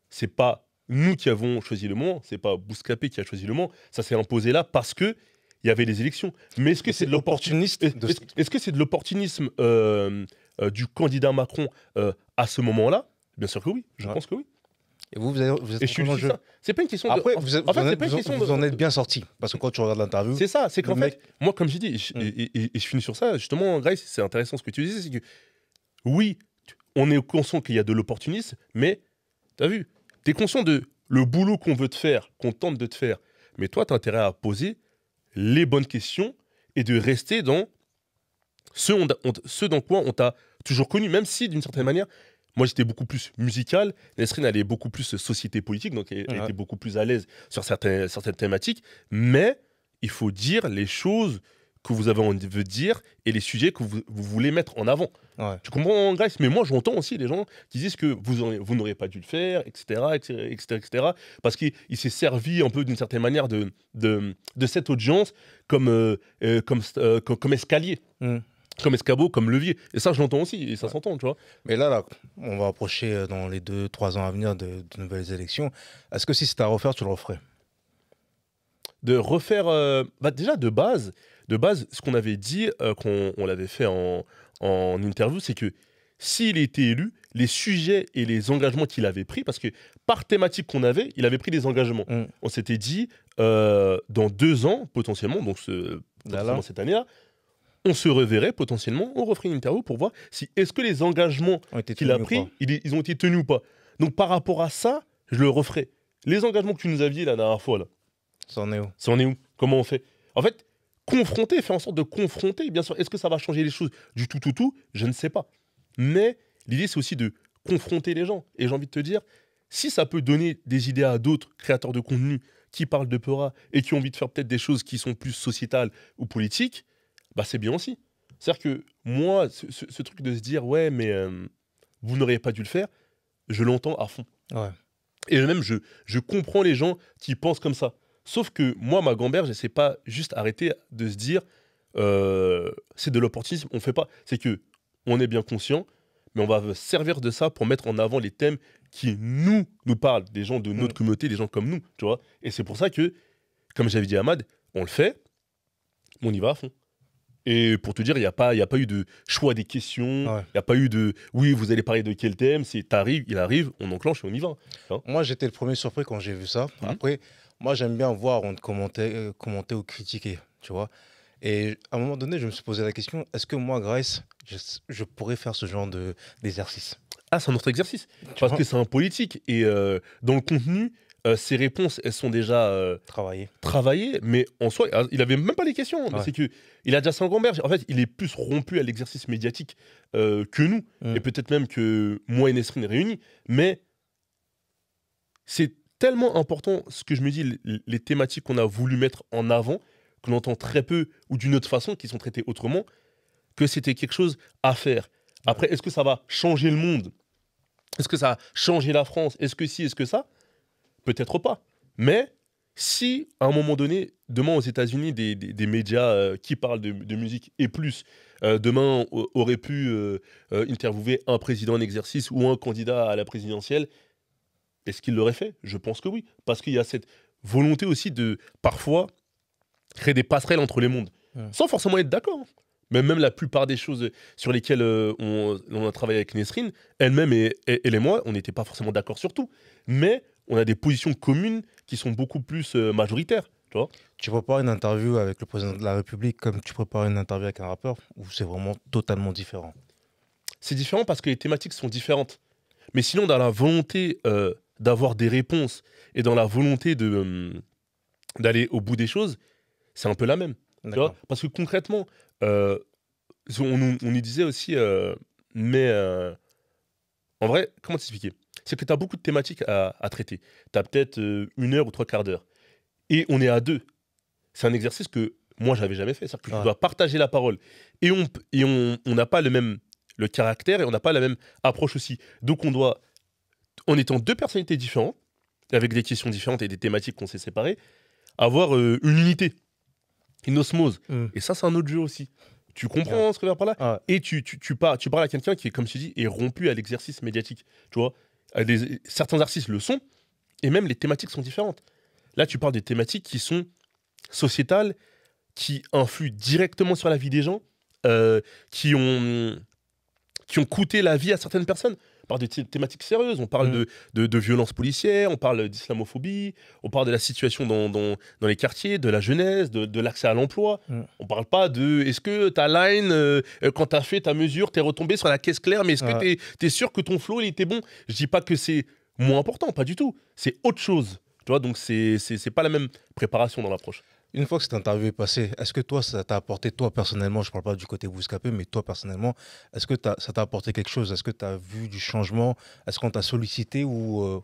c'est pas nous qui avons choisi le moment, c'est pas Bouscapé qui a choisi le moment. Ça s'est imposé là parce que il y avait les élections. Mais est-ce que c'est de l'opportunisme est que c'est de l'opportunisme euh, euh, du candidat Macron euh, à ce moment-là Bien sûr que oui. Je pense que oui. Et vous, vous, avez, êtes C'est pas une question de... vous, en fait, c'est pas une question vous, en êtes bien sorti. Parce que quand tu regardes l'interview. C'est ça, c'est qu'en fait, moi, comme j'ai dit, je, mm. et, je finis sur ça, justement, Grace, c'est intéressant ce que tu disais, c'est que oui, on est conscient qu'il y a de l'opportunisme, mais t'as vu, t'es conscient de le boulot qu'on veut te faire, qu'on tente de te faire. Mais toi, t'as intérêt à poser les bonnes questions et de rester dans ce, on, ce dans quoi on t'a toujours connu, même si d'une certaine manière, moi, j'étais beaucoup plus musical. Nesrine, elle est beaucoup plus société politique, donc elle, était beaucoup plus à l'aise sur certaines, certaines thématiques. Mais il faut dire les choses que vous avez envie de dire et les sujets que vous, voulez mettre en avant. Tu comprends, Grèce, Mais moi, j'entends aussi les gens qui disent que vous, aurez, vous n'aurez pas dû le faire, etc., etc., parce qu'il s'est servi un peu d'une certaine manière de, de, cette audience comme, euh, euh, euh, comme, comme, escalier. Mm comme escabeau, comme levier. Et ça, je l'entends aussi, et ça s'entend, tu vois. Mais là, là, on va approcher euh, dans les deux, trois ans à venir de, nouvelles élections. Est-ce que si c'était à refaire, tu le referais De refaire, euh, bah, déjà de base, de base, ce qu'on avait dit, euh, qu'on l'avait fait en, interview, c'est que s'il était élu, les sujets et les engagements qu'il avait pris, parce que par thématique qu'on avait, il avait pris des engagements. Mm. On s'était dit, dans deux ans, potentiellement, donc ce, cette année-là, on se reverrait potentiellement, on referait une interview pour voir si est-ce que les engagements qu'il a pris, ils, ils, ont été tenus ou pas. Donc par rapport à ça, je le referais. Les engagements que tu nous aviez la dernière fois, là. Ça est où est où Comment on fait En fait, confronter, faire en sorte de confronter, bien sûr. Est-ce que ça va changer les choses du tout, tout, tout Je ne sais pas. Mais l'idée, c'est aussi de confronter les gens. Et j'ai envie de te dire, si ça peut donner des idées à d'autres créateurs de contenu qui parlent de Peura et qui ont envie de faire peut-être des choses qui sont plus sociétales ou politiques, bah c'est bien aussi. C'est-à-dire que moi, ce, truc de se dire, ouais, mais euh, vous n'auriez pas dû le faire, je l'entends à fond. Et même, je, je comprends les gens qui pensent comme ça. Sauf que moi, ma gamberge, je pas juste arrêter de se dire, euh, c'est de l'opportunisme, on fait pas. C'est que on est bien conscient, mais on va servir de ça pour mettre en avant les thèmes qui nous, nous parlent, des gens de notre communauté, des gens comme nous, tu vois. Et c'est pour ça que, comme j'avais dit à Ahmad, on le fait, on y va à fond. Et pour te dire, il n'y a, pas, a pas eu de choix des questions, il y n'y a pas eu de oui, vous allez parler de quel thème, c'est t'arrives, il arrive, on enclenche et on y va. Hein. moi, j'étais le premier surpris quand j'ai vu ça. Mhm. Après, moi, j'aime bien voir, on commenter, euh, commenter ou critiquer, tu vois. Et à un moment donné, je me suis posé la question est-ce que moi, Grace, je, pourrais faire ce genre d'exercice ah, c'est un autre exercice. parce que c'est un politique. Et euh, dans le contenu, euh, ses réponses, elles sont déjà euh, travaillées. Mais en soi, ah, il avait même pas les questions. C'est que il a déjà saint En fait, il est plus rompu à l'exercice médiatique euh, que nous, mm. et peut-être même que moi et Nesrine réunis. Mais c'est tellement important ce que je me dis, les thématiques qu'on a voulu mettre en avant, que entend très peu ou d'une autre façon, qui sont traitées autrement, que c'était quelque chose à faire. Après, est-ce que ça va changer le monde Est-ce que ça a changer la France Est-ce que si, est-ce que ça peut-être pas. Mais si, à un moment donné, demain aux États-Unis, des, des, médias euh, qui parlent de, musique et plus, euh, demain auraient pu euh, interviewer un président en exercice ou un candidat à la présidentielle, est-ce qu'il l'aurait fait Je pense que oui. Parce qu'il y a cette volonté aussi de, parfois, créer des passerelles entre les mondes, sans forcément être d'accord. Hein. Mais même la plupart des choses sur lesquelles on, on a travaillé avec Nesrine, elle-même et, et, elle et moi, on n'était pas forcément d'accord sur tout. Mais on a des positions communes qui sont beaucoup plus euh, majoritaires. Tu, vois tu prépares une interview avec le président de la République comme tu prépares une interview avec un rappeur ou c'est vraiment totalement différent C'est différent parce que les thématiques sont différentes. Mais sinon, dans la volonté euh, d'avoir des réponses et dans la volonté de euh, d'aller au bout des choses, c'est un peu la même. parce que concrètement, on, on, nous disait aussi, mais en vrai, comment t'expliquer c'est que tu as beaucoup de thématiques à, traiter. Tu as peut-être euh, une heure ou trois quarts d'heure. Et on est à deux. C'est un exercice que moi, j'avais jamais fait. C'est-à-dire dois partager la parole. Et on et on n'a pas le même le caractère et on n'a pas la même approche aussi. Donc on doit, en étant deux personnalités différentes, avec des questions différentes et des thématiques qu'on s'est séparées, avoir euh, une unité, une osmose. Mm. Et ça, c'est un autre jeu aussi. Tu comprends ce que je veux dire par là Et tu, tu, tu, parles, tu parles à quelqu'un qui, comme tu dis, est rompu à l'exercice médiatique. Tu vois euh, certains artistes le sont, et même les thématiques sont différentes. Là, tu parles des thématiques qui sont sociétales, qui influent directement sur la vie des gens, euh, qui, ont, qui ont coûté la vie à certaines personnes parle de thématiques sérieuses. On parle mm. de, de, violences policières, on parle d'islamophobie, on parle de la situation dans, les quartiers, de la jeunesse, de, l'accès à l'emploi. Mm. On parle pas de est-ce que ta line, euh, euh, quand tu as fait ta mesure, tu es retombé sur la caisse claire, mais est-ce que tu es, sûr que ton flow, il était bon Je dis pas que c'est moins important, pas du tout. C'est autre chose. Tu vois, donc c'est pas la même préparation dans l'approche. Une fois que cette interview est passée, est-ce que toi, ça t'a apporté, toi personnellement, je ne parle pas du côté vous bouscapé, mais toi personnellement, est-ce que ça t'a apporté quelque chose Est-ce que tu as vu du changement Est-ce qu'on t'a sollicité ou euh?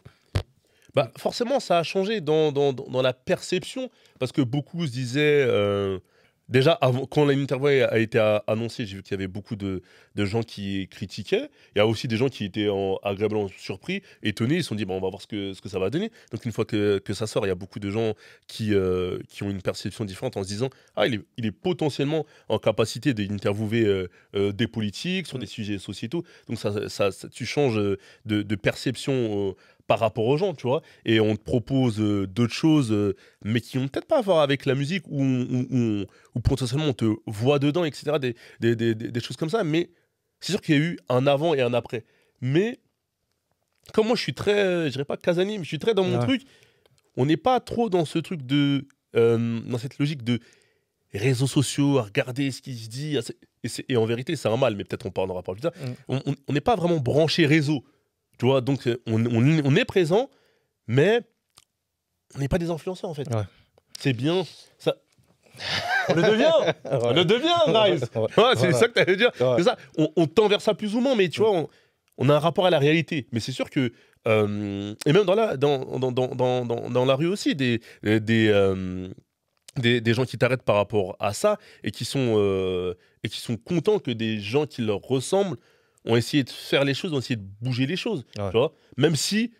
bah, Forcément, ça a changé dans, dans, la perception, parce que beaucoup se disaient, euh, Déjà, quand l'interview a été annoncée, j'ai vu qu'il y avait beaucoup de, gens qui critiquaient. Il y a aussi des gens qui étaient agréablement surpris, étonnés. Ils se sont dit, Bon, on va voir ce que, ce que ça va donner. Donc, une fois que, ça sort, il y a beaucoup de gens qui, euh, qui ont une perception différente en se disant, ah, il est, potentiellement en capacité d'interviewer euh, euh, des politiques sur mm. des sujets sociétaux. Donc, ça, ça, tu changes de, de perception par rapport aux gens, tu vois. Et on te propose euh, d'autres choses, euh, mais qui n'ont peut-être pas à voir avec la musique, ou, potentiellement on te voit dedans, etc. Des, choses comme ça. Mais c'est sûr qu'il y a eu un avant et un après. Mais comme moi, je suis très, euh, je dirais pas casani, je suis très dans mon ah truc. On n'est pas trop dans ce truc de, dans cette logique de réseaux sociaux, à regarder ce qui se dit. Et, en vérité, c'est un mal, mais peut-être on parlera pas plus tard. Mm. On n'est pas vraiment branché réseau. Tu vois, donc euh, on, est présent, mais on n'est pas des influenceurs en fait. C'est bien. Ça... On le devient On le devient, nice C'est ça que tu allais dire. On, tend vers ça plus ou moins, mais tu vois, on, a un rapport à la réalité. Mais c'est sûr que. Euh, et même dans la, dans, la rue aussi, des. Euh, des des, gens qui t'arrêtent par rapport à ça et qui sont, et qui sont contents que des gens qui leur ressemblent on essayé de faire les choses, on essayé de bouger les choses. Même si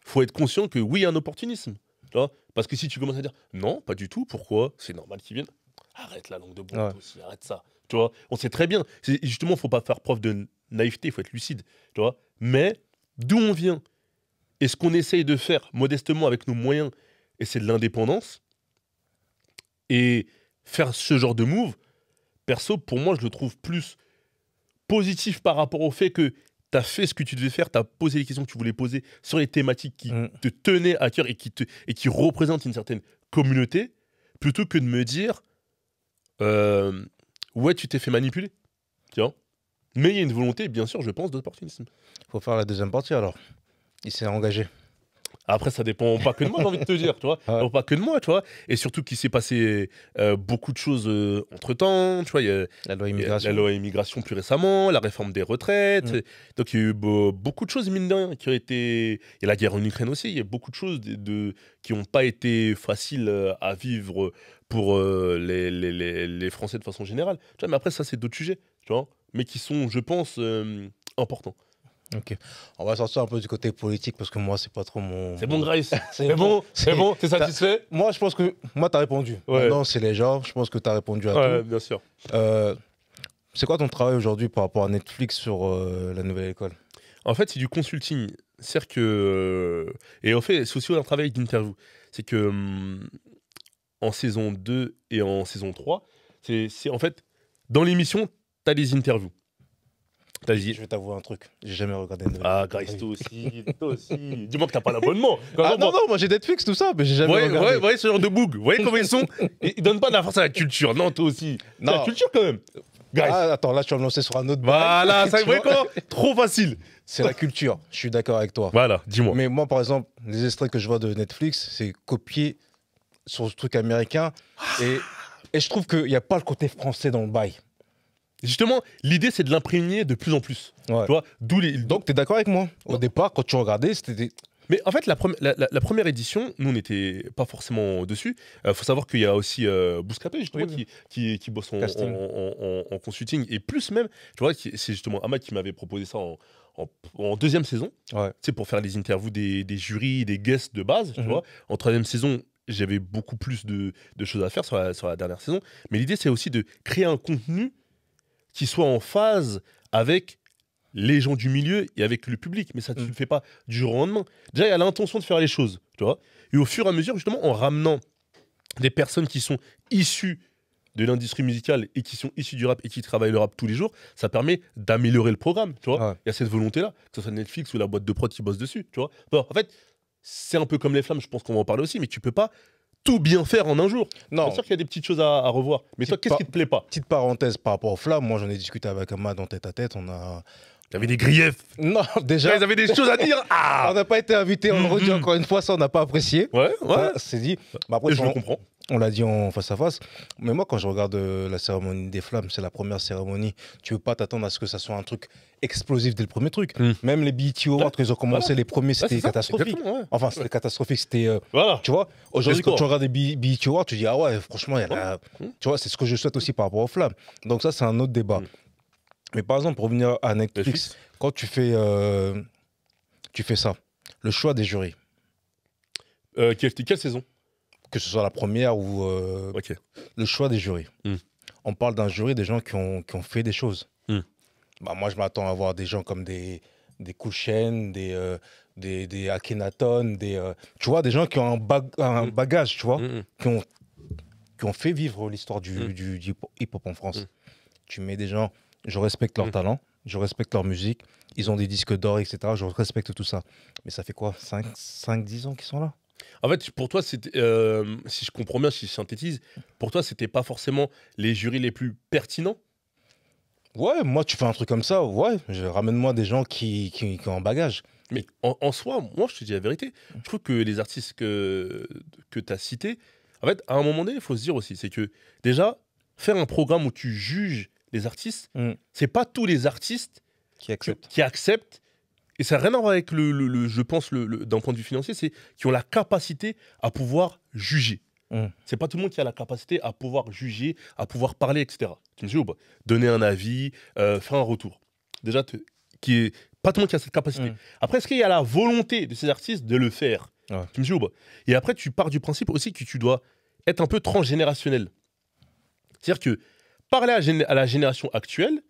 faut être conscient que oui, il y a un opportunisme. Tu Parce que si tu commences à dire non, pas du tout, pourquoi C'est normal qu'ils viennent. Arrête la langue de bois aussi, arrête ça. Tu On sait très bien. Justement, il faut pas faire preuve de naïveté, il faut être lucide. Tu vois Mais d'où on vient et ce qu'on essaye de faire modestement avec nos moyens, et c'est de l'indépendance. Et faire ce genre de move, perso, pour moi, je le trouve plus positif par rapport au fait que tu as fait ce que tu devais faire, tu as posé les questions que tu voulais poser sur les thématiques qui mm. te tenaient à cœur et qui, te, et qui représentent une certaine communauté, plutôt que de me dire euh, Ouais, tu t'es fait manipuler. Tiens. Mais il y a une volonté, bien sûr, je pense, d'opportunisme. faut faire la deuxième partie alors. Il s'est engagé. Après, ça dépend pas que de moi, j'ai envie de te dire, tu vois. pas que de moi, tu vois. Et surtout qu'il s'est passé euh, beaucoup de choses euh, entre temps, tu vois. la loi immigration. plus récemment, la réforme des retraites. Mm. Donc, il y a eu beaucoup de choses, mine de rien, qui ont été. Il y a la guerre en Ukraine aussi, il y a beaucoup de choses de, qui n'ont pas été faciles euh, à vivre pour les, Français de façon générale. mais après, ça, c'est d'autres sujets, tu vois. Mais qui sont, je pense, importants. Ok. On va sortir un peu du côté politique parce que moi, c'est pas trop mon. C'est bon, Grace. c'est bon, c'est bon, t'es satisfait Moi, je pense que. Moi, t'as répondu. Non, c'est les gens. Je pense que t'as répondu à ouais, bien sûr. Euh, c'est quoi ton travail aujourd'hui par rapport à Netflix sur euh, la nouvelle école En fait, c'est du consulting. C'est-à-dire que. Euh, et en fait, c'est aussi un travail d'interview. C'est que. Hum, en saison 2 et en saison 3, c'est en fait. Dans l'émission, t'as des interviews. Je vais t'avouer un truc, j'ai jamais regardé Netflix. Ah, Grace, toi aussi, toi aussi. Dis-moi que t'as pas l'abonnement. Ah, non, non, moi j'ai Netflix, tout ça, mais j'ai jamais regardé. Ouais, ouais, ce genre de bug. Vous voyez comment ils sont Ils donnent pas de la force à la culture. Non, toi aussi. Non. La culture quand même. Guys. Ah, attends, là, tu vas me lancer sur un autre. Voilà, ça vrai comment Trop facile. C'est la culture, je suis d'accord avec toi. Voilà, dis-moi. Mais moi, par exemple, les extraits que je vois de Netflix, c'est copié sur ce truc américain. Et, et je trouve qu'il n'y a pas le côté français dans le bail. Justement, l'idée, c'est de l'imprégner de plus en plus. Tu vois D'où les... Donc, tu es d'accord avec moi Au départ, quand tu regardais, c'était. Mais en fait, la, première, la, première édition, nous, on n'était pas forcément dessus. Euh, faut savoir qu'il y a aussi euh, Bouscapé, Qui, bosse en, en, consulting. Et plus même, tu vois, c'est justement Amad qui m'avait proposé ça en, deuxième saison, c'est pour faire les interviews des, jurys, des guests de base. Tu mhm. vois. En troisième saison, j'avais beaucoup plus de, choses à faire sur la dernière saison. Mais l'idée, c'est aussi de créer un contenu qui soit en phase avec les gens du milieu et avec le public. Mais ça, ne se mm. le pas du jour au lendemain. Déjà, il y a l'intention de faire les choses, tu vois. Et au fur et à mesure, justement, en ramenant des personnes qui sont issues de l'industrie musicale et qui sont issues du rap et qui travaillent le rap tous les jours, ça permet d'améliorer le programme, tu vois. Ah il y a cette volonté-là, que ce soit Netflix ou la boîte de prod qui bosse dessus, tu vois. en fait, c'est un peu comme les flammes, je pense qu'on va en parler aussi, mais tu peux pas tout bien faire en un jour. Non. sûr qu'il y a des petites choses à, revoir. Mais toi, qu'est-ce qui te plaît pas Petite parenthèse par rapport aux flammes. Moi, j'en ai discuté avec Ahmad en tête à tête. On a. T'avais des griefs. Non, déjà. Ils avaient des choses à dire. Ah. on n'a pas été invité. On le redit encore une fois, ça, on n'a pas apprécié. Ouais, ouais. C'est dit. après, je comprends on l'a dit en face à face. Mais moi, quand je regarde euh, la cérémonie des flammes, c'est la première cérémonie. Tu veux pas t'attendre à ce que ça soit un truc explosif dès le premier truc. Hmm. Même les BET Awards, quand ils ont commencé, les premiers, bah, c'était catastrophique. Enfin, c'était catastrophique. C'était. Euh, tu vois, aujourd'hui, quand tu regardes les BET Awards, tu dis, ah ouais, franchement, y Tu vois, c'est ce que je souhaite aussi par rapport aux flammes. Donc, ça, c'est un autre débat. Hmm. Mais par exemple, pour revenir à Netflix, quand tu fais, euh, tu fais ça, le choix des jurys. quelle saison que ce soit la première ou euh, le choix des jurys. Hmm. On parle d'un jury des gens qui ont, fait des choses. Hmm. Bah, moi, je m'attends à voir des gens comme des, des Kouchen, euh, des, des, Akhenaton, des, euh, tu vois, des gens qui ont un, un hmm. bagage, tu vois, qui, ont, qui ont fait vivre l'histoire du, du hip-hop en France. Tu mets des gens, je respecte leur talent, je respecte leur musique, ils ont des disques d'or, etc. Je respecte tout ça. Mais ça fait quoi 5-10 ans qu'ils sont là en fait, pour toi, euh, si je comprends bien, si je synthétise, pour toi, c'était pas forcément les jurys les plus pertinents Ouais, moi, tu fais un truc comme ça, ouais, je ramène-moi des gens qui, qui, ont un bagage. Mais en, soi, moi, je te dis la vérité, je trouve que les artistes que, que tu as cités, en fait, à un moment donné, il faut se dire aussi, c'est que déjà, faire un programme où tu juges les artistes, mm. c'est pas tous les artistes qui acceptent et ça n'a rien à voir avec le, je pense, le, d'un point de vue financier, c'est qui ont la capacité à pouvoir juger. Ce hum. C'est pas tout le monde qui a la capacité à pouvoir juger, à pouvoir parler, etc. Tu me dis, donner un avis, euh, faire un retour. Déjà, te, qui est pas tout le monde qui a cette capacité. Hum. Après, est-ce qu'il y a la volonté de ces artistes de le faire Tu me dis, Et après, tu pars du principe aussi que tu dois être un peu transgénérationnel. C'est-à-dire que parler à la génération actuelle,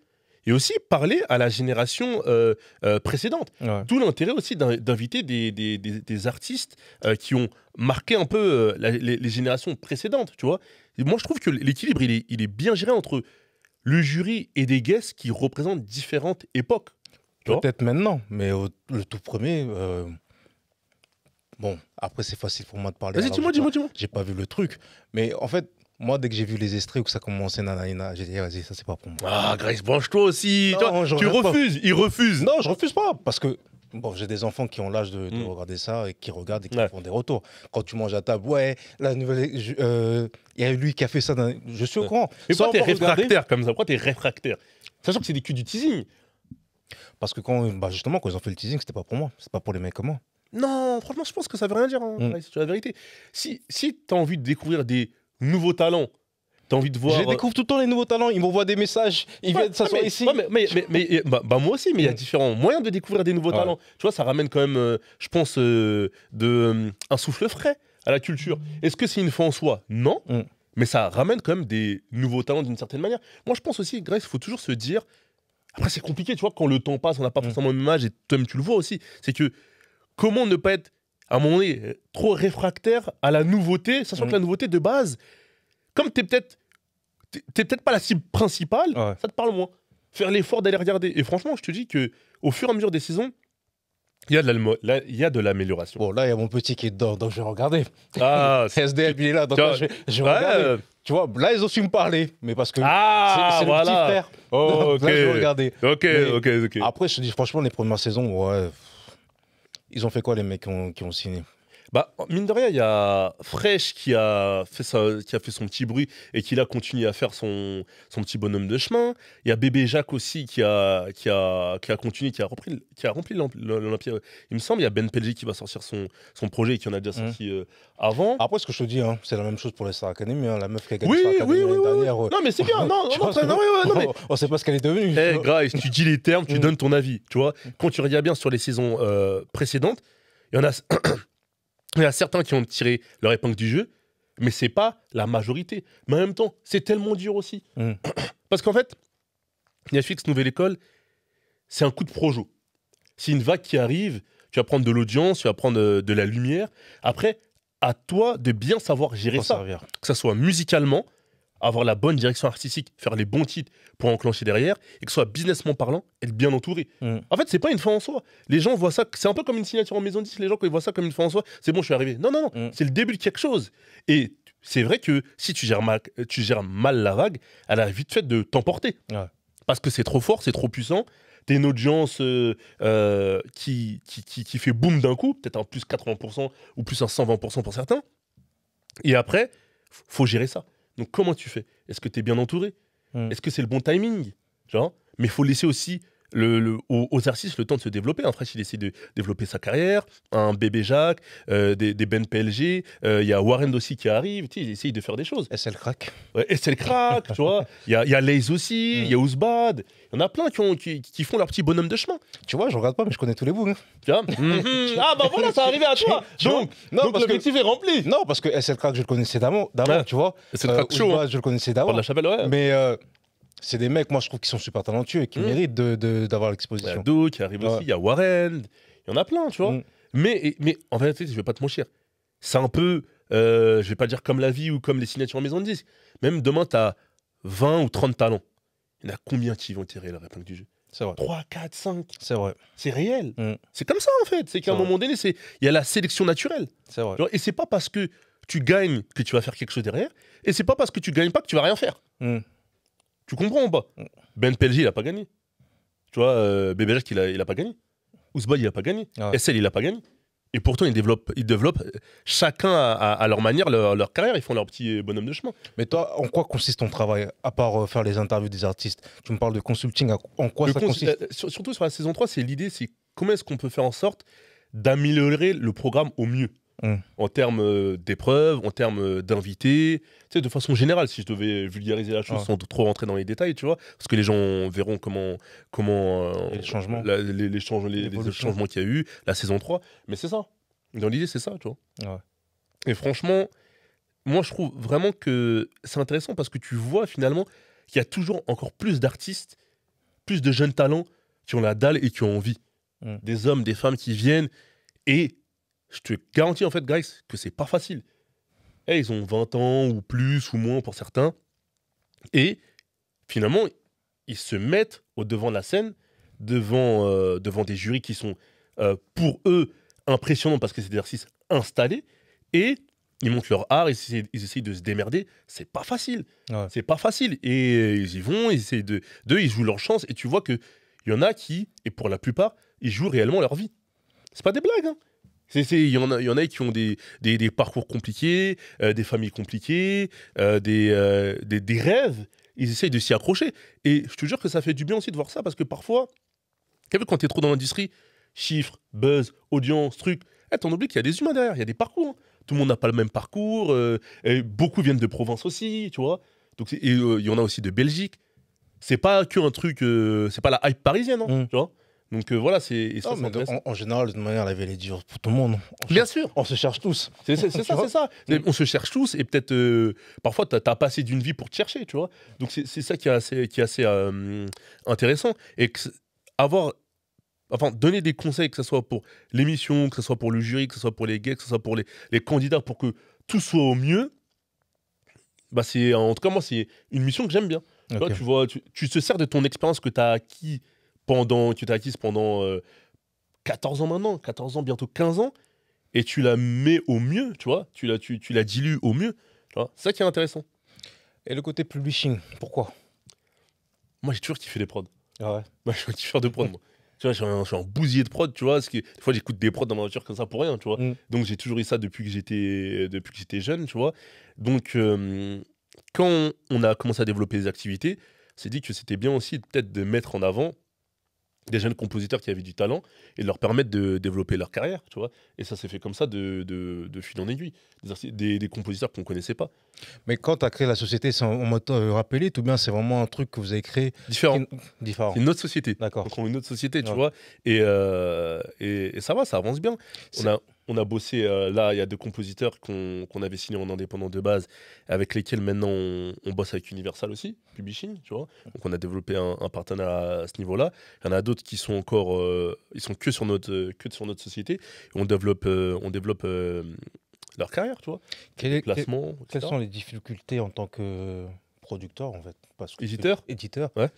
et aussi parler à la génération euh, euh, précédente. D'où Tout l'intérêt aussi d'inviter des, artistes euh, qui ont marqué un peu les, générations précédentes, tu vois. moi, je trouve que l'équilibre, il est, il est, bien géré entre le jury et des guests qui représentent différentes époques. Peut-être maintenant, mais le tout premier... Bon, après, c'est facile pour moi de parler. Vas-y, dis-moi, dis-moi, dis-moi. J'ai pas vu le truc. Mais en fait, moi, dès que j'ai vu les extraits ou que ça commençait, nanana, j'ai dit, eh, vas-y, ça, c'est pas pour moi. Ah, Grace, branche-toi aussi. tu refuses, il refuse. Non, je refuse pas, parce que Bon, j'ai des enfants qui ont l'âge de, hmm. regarder ça et qui regardent et qui font des retours. Quand tu manges à table, ouais, la nouvelle, euh, il y a lui qui a fait ça. Je suis au courant. Mais pourquoi t'es réfractaire comme ça Pourquoi t'es réfractaire Sachant que c'est des culs du teasing. Parce que quand, bah, justement, quand ils ont fait le teasing, c'était pas pour moi, c'est pas pour les mecs comme moi. Non, franchement, je pense que ça veut rien dire. Hein, hmm. C'est la vérité. Si, si t'as envie de découvrir des nouveaux talents. T'as envie de voir. Je découvre tout le temps les nouveaux talents. Ils m'envoient des messages. Ils ouais, viennent s'asseoir ici. mais, bah, bah, moi aussi, mais il y a différents moyens de découvrir des nouveaux ah talents. Tu vois, ça ramène quand même, euh, je pense, euh, de, euh, un souffle frais à la culture. Est-ce que c'est une fin en soi Non. Mm. Mais ça ramène quand même des nouveaux talents d'une certaine manière. Moi, je pense aussi, Grace, il faut toujours se dire. Après, c'est compliqué, tu vois, quand le temps passe, on n'a pas mm. forcément le même âge, et Tom, tu le vois aussi. C'est que comment ne pas être à un moment euh, trop réfractaire à la nouveauté, sachant que la mm. nouveauté de base, comme t'es peut-être peut-être pas la cible principale, ça te parle moins. Faire l'effort d'aller regarder. Et franchement, je te dis que au fur et à mesure des saisons, il y a de l'amélioration. Bon, là, il y a mon petit qui est dedans, donc je vais regarder. Ah, il est là, donc je, vais Tu vois, là, ils ont su me parler, mais parce que ah, c'est mon petit frère. Oh, je vais regarder. Ok, Après, je te dis, franchement, les premières saisons, ouais. Ils ont fait quoi les mecs qui ont, qui ont signé bah, mine de rien, il y a Fresh qui a, fait qui a fait son petit bruit et qui là continué à faire son, son petit bonhomme de chemin. Il y a Bébé Jacques aussi qui a, qui a, qui a continué, qui a rempli, qui a rempli l'Olympia. Il me semble, il y a Ben Pelgi qui va sortir son, son projet et qui en a déjà mmh. sorti euh, avant. Après, ce que je te dis, hein, c'est la même chose pour les Star Academy. Hein. la meuf qui a gagné oui, Star Academy oui, oui, euh, Non, mais c'est bien. Non, non, non, non mais... sait pas ce qu'elle est devenue. tu eh, dis les termes, tu mmh. donnes ton avis. Tu vois, mmh. quand tu regardes bien sur les saisons euh, précédentes, il y en a. Il y a certains qui ont tiré leur épingle du jeu, mais c'est pas la majorité. Mais en même temps, c'est tellement dur aussi. Mm. Parce qu'en fait, Netflix Nouvelle École, c'est un coup de projo. C'est une vague qui arrive, tu vas prendre de l'audience, tu vas prendre euh, de la lumière. Après, à toi de bien savoir gérer ça. Que ça soit musicalement, avoir la bonne direction artistique, faire les bons titres pour enclencher derrière, et que ce soit businessment parlant, être bien entouré. Mm. En fait, c'est pas une fin en soi. Les gens voient ça, c'est un peu comme une signature en maison 10, les gens quand ils voient ça comme une fin en soi, c'est bon, je suis arrivé. Non, non, non, mm. c'est le début de quelque chose. Et c'est vrai que si tu gères, mal, tu gères mal la vague, elle a vite fait de t'emporter. Parce que c'est trop fort, c'est trop puissant, t'es une audience euh, euh, qui, qui, fait boom d'un coup, peut-être un plus 80% ou plus un 120% pour certains. Et après, faut gérer ça. Donc comment tu fais Est-ce que tu es bien entouré hmm. Est-ce que c'est le bon timing Genre, mais il faut laisser aussi le, le, aux, le temps de se développer. En hein. fait, il essaie de développer sa carrière. Un bébé Jacques, euh, des, Ben PLG. Euh, il y a Warren aussi qui arrive. Il essaye de faire des choses. SL Crack. SL Crack, tu vois. Il y a, y aussi. Il y a mm. Ousbad Il y en a plein qui, ont, qui, font leur petit bonhomme de chemin. Tu vois, je regarde pas, mais je connais tous les bouts. Hein. Mm. Ah bah voilà, ça arrivé à toi. donc, non, l'objectif est rempli. Non, parce que eh, SL Crack, je le connaissais d'avant, tu vois. SL Crack euh, hein. Je le connaissais d'avant. la chapelle, ouais. Mais c'est des mecs, moi, je trouve, qui sont super talentueux et qui mmh. méritent d'avoir l'exposition. Il y a qui arrive aussi, il y a Warren, il y en a plein, tu vois. Mmh. Mais, mais en vérité, je vais pas te mentir, c'est un peu, euh, je vais pas dire comme la vie ou comme les signatures en maison de disque. Même demain, tu as 20 ou 30 talents. Il y en a combien qui vont tirer la réponse du jeu c'est vrai. 3, 4, 5. C'est vrai. C'est réel. Mmh. C'est comme ça, en fait. C'est qu'à un moment donné, il y a la sélection naturelle. C'est vrai. et c'est pas parce que tu gagnes que tu vas faire quelque chose derrière. Et c'est pas parce que tu gagnes pas que tu vas rien faire. Tu comprends ou pas mm. Ben Pelgi, il a pas gagné. Tu vois, euh, Bébé il a, il a pas gagné. Ousba, il a pas gagné. Essel ah SL, il a pas gagné. Et pourtant, ils développent, ils développent chacun à, leur manière leur, carrière. Ils font leur petit euh, bonhomme de chemin. Mais toi, en quoi consiste ton travail À part euh, faire les interviews des artistes, tu me parles de consulting. En quoi ça consiste euh, Surtout sur la saison 3, c'est l'idée c'est comment est-ce qu'on peut faire en sorte d'améliorer le programme au mieux. Mm. en termes euh, d'épreuves, en termes euh, d'invités, tu sais, de façon générale, si je devais vulgariser la chose sans trop rentrer dans les détails, tu vois, parce que les gens verront comment, comment euh, les changements, les, changements qu'il y a eu, la saison 3, mais c'est ça. Dans l'idée, c'est ça, tu vois. Ouais. Et franchement, moi, je trouve vraiment que c'est intéressant parce que tu vois finalement qu'il y a toujours encore plus d'artistes, plus de jeunes talents qui ont la dalle et qui ont envie. Mm. Des hommes, des femmes qui viennent et je te garantis en fait, guys, que c'est pas facile. Et eh, ils ont 20 ans ou plus ou moins pour certains. Et finalement, ils se mettent au devant de la scène, devant, euh, devant des jurys qui sont euh, pour eux impressionnants parce que c'est des exercices installés. Et ils montrent leur art, ils essayent, ils de se démerder. C'est pas facile. C'est pas facile. Et ils y vont, ils de, de, ils jouent leur chance. Et tu vois que y en a qui, et pour la plupart, ils jouent réellement leur vie. C'est pas des blagues. Hein. Il y, en a, y en a qui ont des, des, parcours compliqués, euh, des familles compliquées, euh, euh, des, des, rêves. Ils essayent de s'y accrocher. Et je te jure que ça fait du bien aussi de voir ça parce que parfois, quand tu es trop dans l'industrie, chiffres, buzz, audience, trucs, eh, t'en oublies qu'il y a des humains derrière, il y a des parcours. Hein. Tout le monde n'a pas le même parcours. beaucoup viennent de Provence aussi, tu vois. Donc, il y en a aussi de Belgique. C'est pas que un truc, c'est pas la hype parisienne, hein, mm. tu vois. Donc euh, voilà, c'est. en, général, de manière, la vie, elle est dure pour tout le monde. Bien sûr. On se cherche tous. C'est ça, c'est ça. On se cherche tous et peut-être. Euh, parfois, tu as, passé d'une vie pour te chercher, tu vois. Donc c'est ça qui est assez, qui est assez euh, intéressant. Et avoir. Enfin, donner des conseils, que ce soit pour l'émission, que ce soit pour le jury, que ce soit pour les gays, que ce soit pour les, les candidats, pour que tout soit au mieux, bah en tout cas, moi, c'est une mission que j'aime bien. Tu vois, tu, te sers de ton expérience que tu as acquis pendant, tu t'acquises pendant 14 euh, ans maintenant, 14 ans, bientôt 15 ans, et tu la mets au mieux, tu vois, tu la, tu, la dilues au mieux. C'est ça qui est intéressant. Et le côté publishing, pourquoi Moi, j'ai toujours kiffé les prods. Ah ouais Moi, je suis un de prods. Tu vois, je suis, un, de prod, tu vois. Parce que, des fois, j'écoute des prods dans ma voiture comme ça pour rien, tu vois. Mm. Donc, j'ai toujours eu ça depuis que j'étais, depuis que jeune, tu vois. Donc, euh, quand on a commencé à développer les activités, c'est dit que c'était bien aussi peut-être de mettre en avant des jeunes compositeurs qui avaient du talent et leur permettre de développer leur carrière, tu vois. Et ça s'est fait comme ça de, de, fil en aiguille, des, compositeurs qu'on ne connaissait pas. Mais quand tu as créé la société, on m'a euh, rappelé, tout bien, c'est vraiment un truc que vous avez créé différent. différent. une autre société. D'accord. une autre société, tu vois. Euh, et, ça va, ça avance bien. On a, on a bossé, euh, là, il y a deux compositeurs qu'on avait signés en indépendant de base, avec lesquels maintenant on, bosse avec Universal aussi, Publishing, tu vois. Donc on a développé un, partenariat à ce niveau-là. Il y en a d'autres qui sont encore, euh, ils sont que sur notre, euh, que sur notre société. on développe, on développe leur carrière, tu vois. Quels quelles sont les difficultés en tant que producteur, en fait Éditeur Éditeur. Ouais.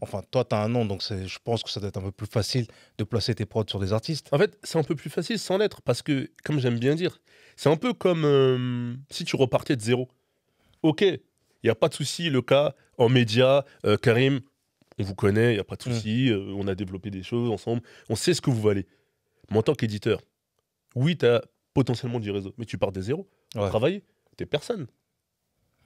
Enfin, toi, tu as un nom, donc je pense que ça doit être un peu plus facile de placer tes prods sur des artistes. En fait, c'est un peu plus facile sans l'être, parce que, comme j'aime bien dire, c'est un peu comme euh, si tu repartais de zéro. Ok, il n'y a pas de souci, le cas en média, euh, Karim, on vous connaît, il n'y a pas de souci, mm. euh, on a développé des choses ensemble, on sait ce que vous valez. Mais en tant qu'éditeur, oui, tu as potentiellement du réseau, mais tu pars de zéro. travailler On tu t'es personne.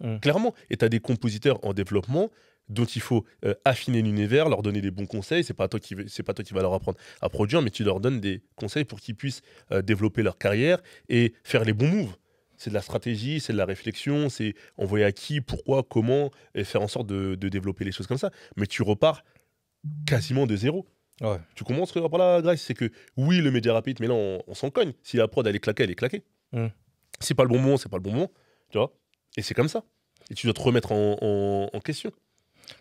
Mm. Clairement. Et tu as des compositeurs en développement dont il faut euh, affiner l'univers, leur donner des bons conseils. C'est pas toi qui c'est pas toi qui va leur apprendre à produire, mais tu leur donnes des conseils pour qu'ils puissent euh, développer leur carrière et faire les bons moves. C'est de la stratégie, c'est de la réflexion, c'est envoyer à qui, pourquoi, comment, et faire en sorte de, développer les choses comme ça. Mais tu repars quasiment de zéro. Tu commences par la Grace C'est que oui, le média rapide, mais là, on, s'en cogne. Si la prod, elle est claquée, elle est claquée. C'est mm. pas le bon moment, c'est pas le bon moment. Tu vois Et c'est comme ça. Et tu dois te remettre en question.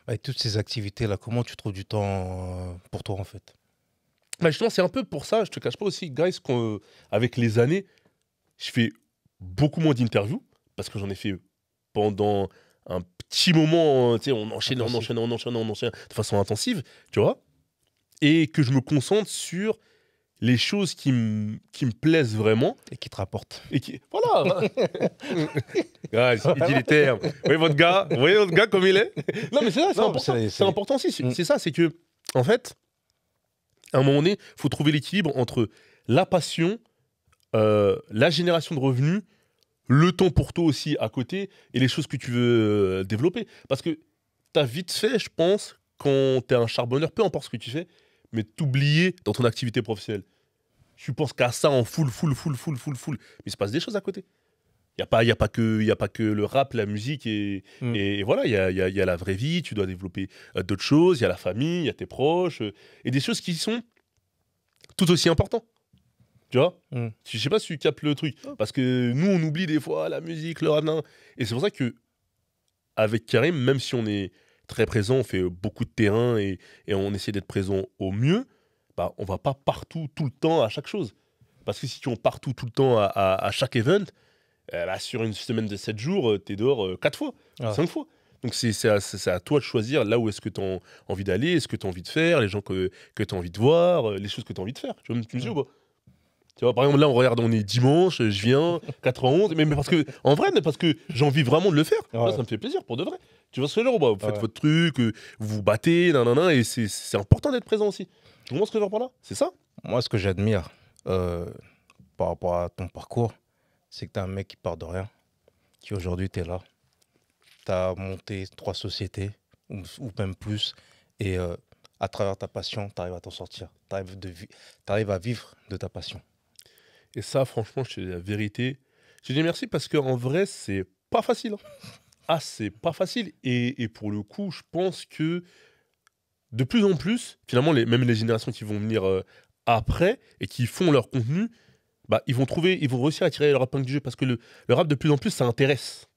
Avec toutes ces activités-là, comment tu trouves du temps euh, pour toi, en fait bah, Justement, c'est un peu pour ça, je te cache pas aussi, guys, euh, avec les années, je fais beaucoup moins d'interviews, parce que j'en ai fait pendant un petit moment, euh, tu sais, on enchaîne, on enchaîne, on enchaîne, on enchaîne, de façon intensive, tu vois, et que je me concentre sur les choses qui me plaisent vraiment. Et qui te rapportent. Et qui... Voilà Il ah, Vous voyez votre gars, votre gars comme il est Non, mais c'est ça, c'est important. aussi. Mm. C'est ça, c'est que, en fait, à un moment donné, il faut trouver l'équilibre entre la passion, euh, la génération de revenus, le temps pour toi aussi à côté et les choses que tu veux euh, développer. Parce que tu as vite fait, je pense, quand tu es un charbonneur, peu importe ce que tu fais, mais t'oublier dans ton activité professionnelle tu penses qu'à ça en full, full, full, full, full, full. Mais il se passe des choses à côté. Il n'y a, pas, y a, pas que, a pas que le rap, la musique et, mm. et, voilà, il y a, y a, la vraie vie, tu dois développer euh, d'autres choses, il y a la famille, il y a tes proches, euh, et des choses qui sont tout aussi importantes. Tu vois Je mm. Je sais pas si tu captes le truc, parce que nous, on oublie des fois la musique, le rap, et c'est pour ça que avec Karim, même si on est très présent, on fait beaucoup de terrain et, et on essaie d'être présent au mieux, on on va pas partout, tout le temps à chaque chose. Parce que si tu vas partout, tout le temps à, chaque event, euh, sur une semaine de 7 jours, euh, tu es dehors 4 euh, fois, ah. cinq 5 fois. Donc c'est à, à, toi de choisir là où est-ce que tu as envie d'aller, ce que tu as envie de faire, les gens que, que tu as envie de voir, les choses que tu as envie de faire. Tu, vois, tu me dis ou oh, bah, tu vois, par exemple, là, on regarde, on est dimanche, je viens, 91, mais, mais parce que, en vrai, parce que j'ai envie vraiment de le faire. ça me fait plaisir, pour de vrai. Tu vois ce le oh, bah, Vous ah faites votre truc, vous vous battez, et c'est important d'être présent aussi. Tout le monde se par là, c'est ça Moi, ce que j'admire euh, par rapport à ton parcours, c'est que tu es un mec qui part de rien, qui aujourd'hui, tu es là. Tu as monté trois sociétés, ou, même plus, et euh, à travers ta passion, tu arrives à t'en sortir. Tu arrives, à vivre de ta passion. Et ça, franchement, je te dis la vérité. Je te dis merci parce qu'en vrai, c'est pas facile. Hein. Ah, c'est pas facile. et, pour le coup, je pense que de plus en plus, finalement, les, même les générations qui vont venir euh, après et qui font leur contenu, bah, ils vont trouver, ils vont réussir à tirer leur épingle du jeu parce que le, rap, de plus en plus, ça intéresse.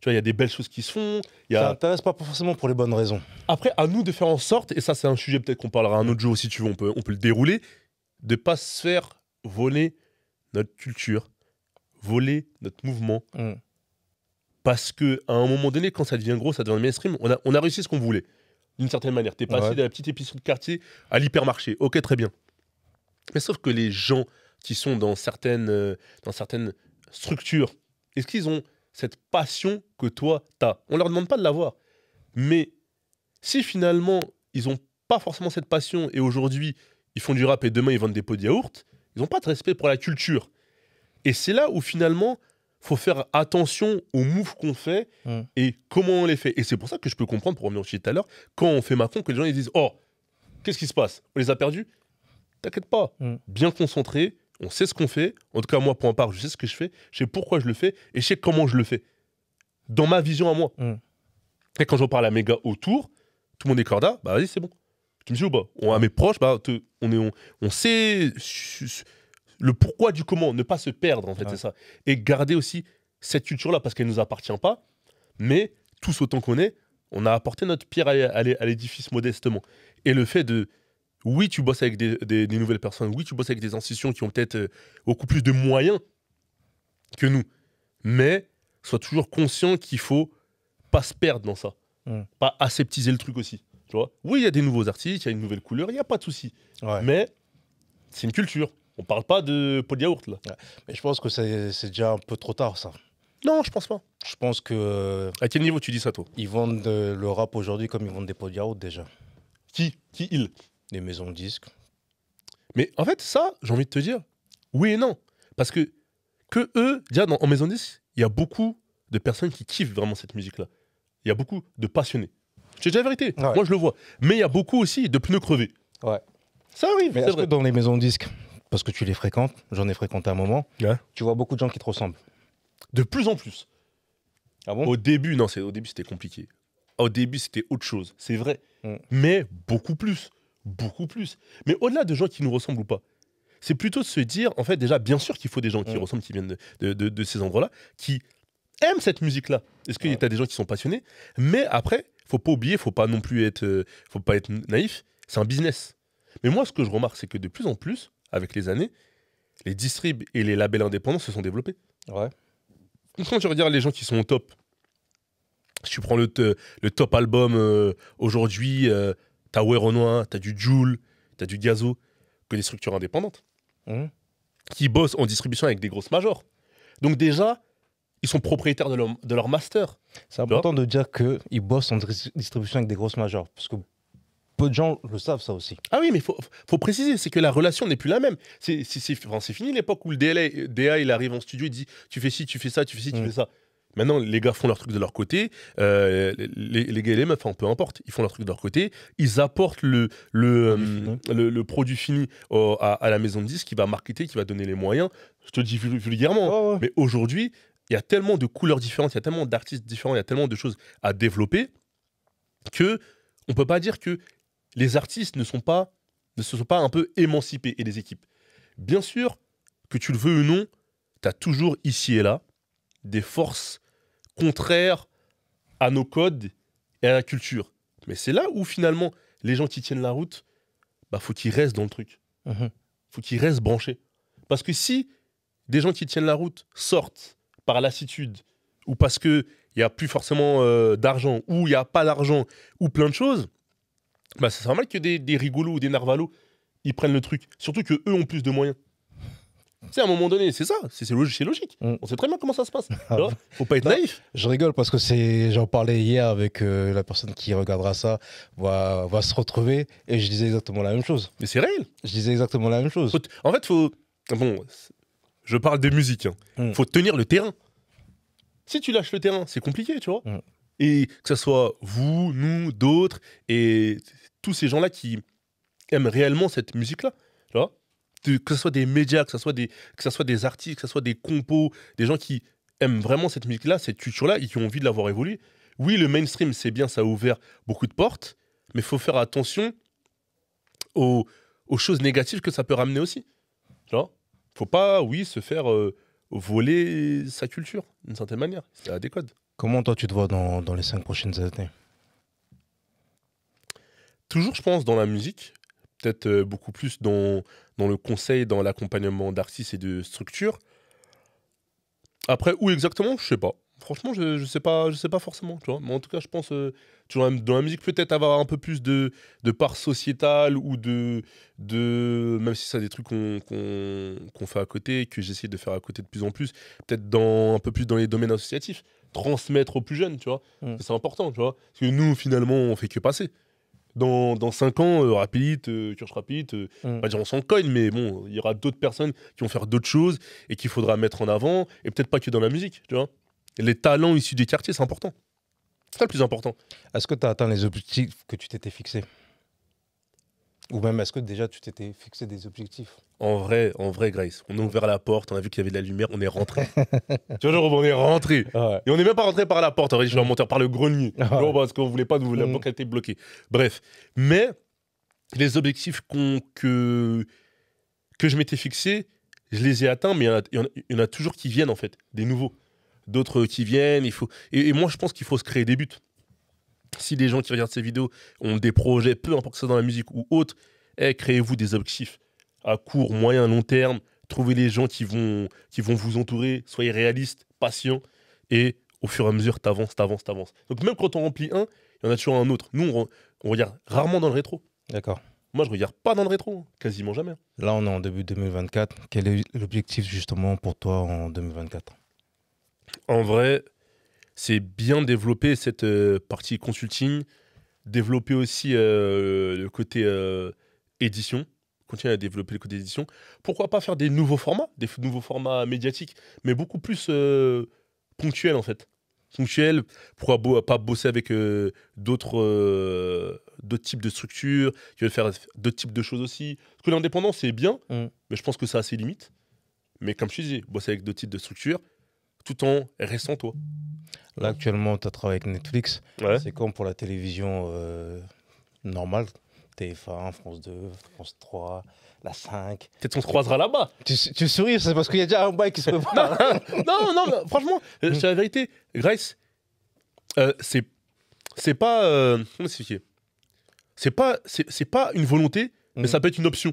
Tu vois, il y a des belles choses qui se font. Ça intéresse pas forcément pour les bonnes raisons. Après, à nous de faire en sorte, et ça, c'est un sujet peut-être qu'on parlera un autre jour si tu veux, on peut, on peut le dérouler, de pas se faire voler notre culture, voler notre mouvement. Mm. Parce que à un moment donné, quand ça devient gros, ça devient mainstream, on a réussi ce qu'on voulait d'une certaine manière. tu es passé de la petite épicerie de quartier à l'hypermarché. Ok, très bien. Mais sauf que les gens qui sont dans certaines, euh, dans certaines structures, est-ce qu'ils ont cette passion que toi, tu as On leur demande pas de l'avoir. Mais si finalement, ils ont pas forcément cette passion et aujourd'hui, ils font du rap et demain, ils vendent des pots de yaourt, ils n'ont pas de respect pour la culture. Et c'est là où finalement, faut faire attention aux moves qu'on fait hmm. et comment on les fait. Et c'est pour ça que je peux comprendre, pour revenir au chiffre tout à l'heure, quand on fait Macron, que les gens ils disent Oh, qu'est-ce qui se passe On les a perdus T'inquiète pas, hmm. bien concentré, on sait ce qu'on fait. En tout cas, moi, pour en part, je sais ce que je fais, je sais pourquoi je le fais et je sais comment je le fais. Dans ma vision à moi. Hmm. Et quand j'en parle à mes gars autour, tout le monde est corda, bah vas-y, c'est bon. Tu me dis ou oh, pas bah, on, À mes proches, bah, on, est, on sait le pourquoi du comment, ne pas se perdre en fait, c'est ça. Et garder aussi cette culture-là parce qu'elle ne nous appartient pas, mais tous autant qu'on est, on a apporté notre pierre à, l'édifice modestement. Et le fait de, oui, tu bosses avec des, nouvelles personnes, oui, tu bosses avec des institutions qui ont peut-être euh, beaucoup plus de moyens que nous, mais sois toujours conscient qu'il faut pas se perdre dans ça, mm. pas aseptiser le truc aussi. Tu vois oui, il y a des nouveaux artistes, il y a une nouvelle couleur, il n'y a pas de souci. Mais c'est une culture. On parle pas de pot là. Mais je pense que c'est déjà un peu trop tard, ça. Non, je pense pas. Je pense que. Euh, à quel niveau tu dis ça, toi Ils vendent euh, le rap aujourd'hui comme ils vendent des pots déjà. Qui Qui ils Les maisons de disques. Mais en fait, ça, j'ai envie de te dire, oui et non. Parce que, que eux, déjà, dans, en maison de disques, il y a beaucoup de personnes qui kiffent vraiment cette musique-là. Il y a beaucoup de passionnés. C'est déjà la vérité, moi je le vois. Mais il y a beaucoup aussi de pneus crevés. Ouais. Ça arrive. Mais est-ce que dans les maisons de disques, parce que tu les fréquentes, j'en ai fréquenté un moment, tu vois beaucoup de gens qui te ressemblent. De plus en plus. Ah bon Au début, non, au début c'était compliqué. Au début c'était autre chose, c'est vrai. Mm. Mais beaucoup plus, beaucoup plus. Mais au-delà de gens qui nous ressemblent ou pas, c'est plutôt de se dire, en fait, déjà, bien sûr qu'il faut des gens qui mm. ressemblent, qui viennent de, ces endroits-là, qui aiment cette musique-là. Est-ce qu'il ouais. y a des gens qui sont passionnés Mais après, faut pas oublier, faut pas non plus être, euh, faut pas être naïf. C'est un business. Mais moi, ce que je remarque, c'est que de plus en plus, avec les années, les distribs et les labels indépendants se sont développés. Ouais. Quand tu dire, les gens qui sont au top, si tu prends le, top album euh, aujourd'hui, euh, t'as tu t'as du Joule, t'as du Gazo, que des structures indépendantes, mhm. qui bossent en distribution avec des grosses majors. Donc déjà, ils sont propriétaires de leur, master. C'est important de dire qu'ils bossent en distribution avec des grosses majors. Parce peu de gens le savent, ça aussi. Ah oui, mais il faut, préciser, c'est que la relation n'est plus la même. C'est fini l'époque où le DLA, DA, il arrive en studio, et dit Tu fais ci, tu fais ça, tu fais ci, tu mm. fais ça. Maintenant, les gars font leur truc de leur côté. Euh, les, gars et les meufs, peu importe, ils font leur truc de leur côté. Ils apportent le, euh, produit fini à, la maison de disques qui va marketer, qui va donner les moyens. Je te dis vulgairement. Mais aujourd'hui, il y a tellement de couleurs différentes, il y a tellement d'artistes différents, il y a tellement de choses à développer que on peut pas dire que les artistes ne, sont pas, ne se sont pas un peu émancipés et les équipes. Bien sûr, que tu le veux ou non, tu as toujours ici et là des forces contraires à nos codes et à la culture. Mais c'est là où finalement les gens qui tiennent la route, bah faut qu'ils restent dans le truc. Il mhm. Faut qu'ils restent branchés. Parce que si des gens qui tiennent la route sortent par lassitude ou parce que il y a plus forcément euh, d'argent ou il y a pas d'argent ou plein de choses, bah c'est normal que des, des rigolos ou des narvalos, ils prennent le truc. Surtout que eux ont plus de moyens. C'est à un moment donné, c'est ça, c'est logique. logique. Mm. On sait très bien comment ça se passe. Alors, faut pas être naïf. Je rigole parce que c'est, j'en parlais hier avec euh, la personne qui regardera ça, va, va se retrouver et je disais exactement la même chose. Mais c'est réel. Je disais exactement la même chose. en fait, faut. Bon, je parle des musiques. Hein. Mm. Faut tenir le terrain. Si tu lâches le terrain, c'est compliqué, tu vois. Mm. Et que ce soit vous, nous, d'autres, et tous ces gens-là qui aiment réellement cette musique-là. que ce soit des médias, que ce soit des, que soit des artistes, que ce soit des compos, des gens qui aiment vraiment cette musique-là, cette culture-là, et qui ont envie de l'avoir évoluée. Oui, le mainstream, c'est bien, ça a ouvert beaucoup de portes, mais il faut faire attention aux, choses négatives que ça peut ramener aussi. Il ne Faut pas, oui, se faire euh, voler sa culture, d'une certaine manière. C'est à Comment toi, tu te vois dans les cinq prochaines années toujours, je pense, dans la musique, peut-être euh, beaucoup plus dans, dans le conseil, dans l'accompagnement d'artistes et de structures. Après, où exactement, je sais pas. Franchement, je, je sais pas, je sais pas forcément, tu vois. Mais en tout cas, je pense, euh, tu dans la musique, peut-être avoir un peu plus de, de part sociétale ou de, de, même si c'est des trucs qu'on fait à côté, que j'essaie de faire à côté de plus en plus, peut-être dans un peu plus dans les domaines associatifs, transmettre aux plus jeunes, tu vois. Mm. C'est important, tu vois. Parce que nous, finalement, on fait que passer dans, cinq 5 ans, rapide, euh, Rapid, euh, Rapid, euh, mm. dire on s'en cogne, mais bon, il y aura d'autres personnes qui vont faire d'autres choses et qu'il faudra mettre en avant, et peut-être pas que dans la musique, tu vois. les talents issus des quartiers, c'est important. C'est ça le plus important. Est-ce que tu as atteint les objectifs que tu t'étais fixés ou même est-ce que déjà tu t'étais fixé des objectifs En vrai, en vrai, Grace, on a ouvert la porte, on a vu qu'il y avait de la lumière, on est rentré. tu vois, on est rentré. Et on n'est même pas rentré par la porte, en vrai, je vais par le grenier. parce qu'on voulait pas, nous, la banque mm. était bloquée. Bref. Mais les objectifs que, que je m'étais fixé, je les ai atteints, mais il y, en a toujours qui viennent, en fait, des nouveaux. D'autres qui viennent, il faut. et moi, je pense qu'il faut se créer des buts. Si les gens qui regardent ces vidéos ont des projets, peu importe que ce soit dans la musique ou autre, eh, créez-vous des objectifs à court, moyen, long terme. Trouvez les gens qui vont, qui vont vous entourer. Soyez réaliste, patient. Et au fur et à mesure, t'avances, t'avances, t'avances. Donc même quand on remplit un, il y en a toujours un autre. Nous, on, regarde rarement dans le rétro. D'accord. Moi, je regarde pas dans le rétro, quasiment jamais. Là, on est en début 2024. Quel est l'objectif justement pour toi en 2024 En vrai, c'est bien développer cette euh, partie consulting, développer aussi euh, le côté euh, édition continuer à développer le côté édition. Pourquoi pas faire des nouveaux formats, des nouveaux formats médiatiques, mais beaucoup plus ponctuels en fait. Ponctuels, pourquoi pas bosser avec d'autres types de structures, qui veulent faire d'autres types de choses aussi. Parce que l'indépendance, c'est bien, mm. mais je pense que ça a ses limites. Mais comme je te dis, bosser avec d'autres types de structures, tout en restant toi. Là, actuellement, tu as travaillé avec Netflix. C'est comme pour la télévision euh, normale. TF1, France 2, France 3, la 5. Peut-être qu'on se croisera là-bas. Tu, souris, c'est parce qu'il y a déjà un bail qui se prépare. non, non, franchement, c'est euh, la vérité. Grace, euh, c'est pas c'est pas c'est pas une volonté, mais mhm. ça peut être une option.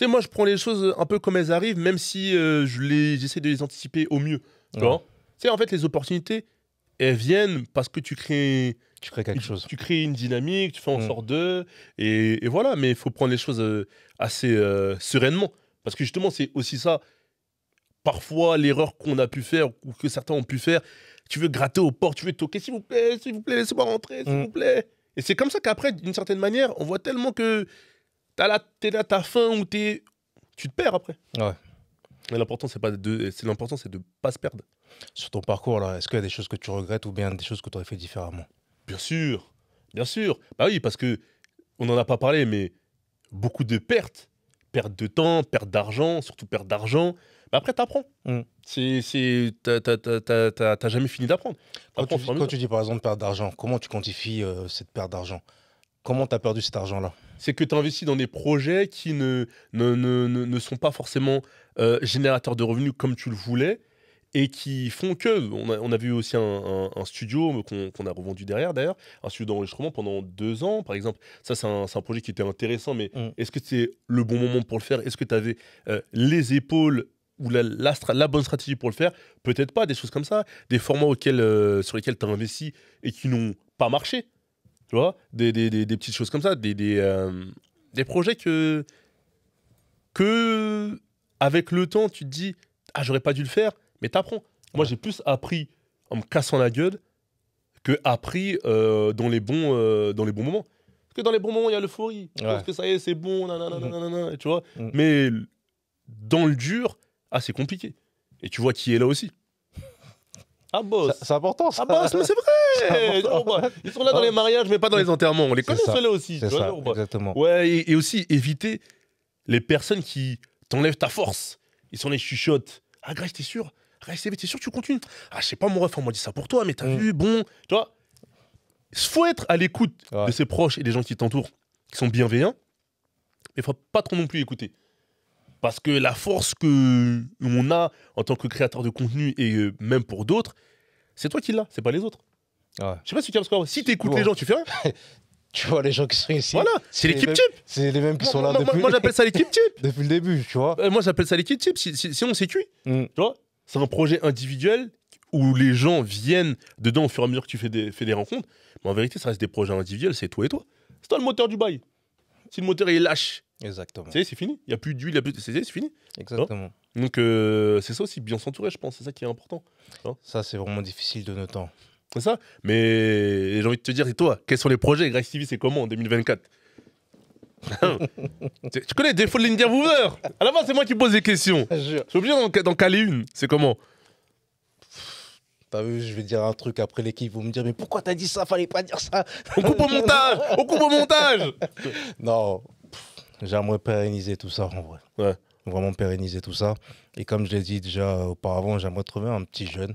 Tu sais, moi, je prends les choses un peu comme elles arrivent, même si euh, je les, j'essaie de les anticiper au mieux. en fait, les opportunités, elles viennent parce que tu crées. Tu crées quelque chose. Tu crées une dynamique, tu fais en mm. sorte d'eux. Et, voilà, mais il faut prendre les choses euh, assez euh, sereinement. Parce que justement, c'est aussi ça. Parfois, l'erreur qu'on a pu faire ou que certains ont pu faire, tu veux gratter aux portes, tu veux toquer, s'il vous plaît, s'il vous plaît, laissez-moi rentrer, s'il mm. vous plaît. Et c'est comme ça qu'après, d'une certaine manière, on voit tellement que t'es là, t'as faim ou t'es. Tu te perds après. Ouais. Mais l'important, c'est pas de. L'important, c'est de pas se perdre. Sur ton parcours, là, est-ce qu'il y a des choses que tu regrettes ou bien des choses que tu aurais fait différemment Bien sûr, bien sûr. Bah oui, parce que on n'en a pas parlé, mais beaucoup de pertes. Perte de temps, perte d'argent, surtout perte d'argent. Mais bah après, t'apprends. apprends mm. C'est, t'as jamais fini d'apprendre. Quand, tu, dis par exemple perte d'argent, comment tu quantifies euh, cette perte d'argent Comment t'as perdu cet argent-là c'est que tu investis dans des projets qui ne, ne, sont pas forcément euh, générateurs de revenus comme tu le voulais et qui font que. On a, on vu aussi un, studio qu'on a revendu derrière, d'ailleurs, un studio d'enregistrement pendant deux ans, par exemple. Ça, c'est un, projet qui était intéressant, mais mm. est-ce que c'est le bon moment pour le faire Est-ce que tu avais euh, les épaules ou la, la, bonne stratégie pour le faire Peut-être pas, des choses comme ça, des formats auxquels, euh, sur lesquels tu as investi et qui n'ont pas marché. Tu vois des, petites choses comme ça, euh, des, projets que, que, avec le temps, tu te dis Ah, j'aurais pas dû le faire, mais t'apprends. Moi, j'ai plus appris en me cassant la gueule que appris euh, dans, les bons, euh, dans les bons moments. Parce que dans les bons moments, il y a l'euphorie. Parce que ça y est, c'est bon, nanana, mm. tu vois. Mm. Mais dans le dur, ah, c'est compliqué. Et tu vois qui est là aussi. Ah boss. C'est important ça. Ah c'est vrai Ils sont là dans les mariages, mais pas dans les enterrements. On les connaît ceux-là aussi. exactement. Ouais, et, aussi éviter les personnes qui t'enlèvent ta force. Ils sont les chuchotes. Ah Grèce, t'es sûr Grèce, t'es sûr, tu continues Ah, je sais pas, mon ref, on m'a dit ça pour toi, mais t'as mm. vu, bon. Tu vois Faut être à l'écoute de ses proches et des gens qui t'entourent, qui sont bienveillants, mais faut pas trop non plus écouter. Parce que la force que on a en tant que créateur de contenu et euh, même pour d'autres, c'est toi qui l'as, c'est pas les autres. Je sais pas si tu as parce que si t'écoutes les gens, tu fais rien. tu vois les gens qui sont ici. Voilà, c'est l'équipe type. C'est les mêmes qui sont là le début Moi j'appelle ça l'équipe type. depuis le début, tu vois. Euh, moi j'appelle ça l'équipe type. Si, si, sinon c'est mm. Tu vois, c'est un projet individuel où les gens viennent dedans au fur et à mesure que tu fais des, fais des rencontres. Mais en vérité, ça reste des projets individuels. C'est toi et toi. C'est toi le moteur du bail. Si le moteur est lâche, Exactement. c'est fini. Il n'y a plus d'huile, il c'est fini. Exactement. Hein Donc euh, c'est ça aussi, bien s'entourer, je pense, c'est ça qui est important. Hein ça, c'est vraiment difficile de nos temps. C'est ça. Mais j'ai envie de te dire, et toi, quels sont les projets Grace TV, c'est comment en 2024 tu, connais défaut de l'intervieweur À la fin, c'est moi qui pose les questions. Je suis obligé d'en caler une. C'est comment T'as vu, je vais dire un truc après l'équipe, vous me dire, mais pourquoi t'as dit ça Fallait pas dire ça On coupe au montage On coupe au montage Non, j'aimerais pérenniser tout ça en vrai. Ouais. Vraiment pérenniser tout ça. Et comme je l'ai dit déjà auparavant, j'aimerais trouver un petit jeune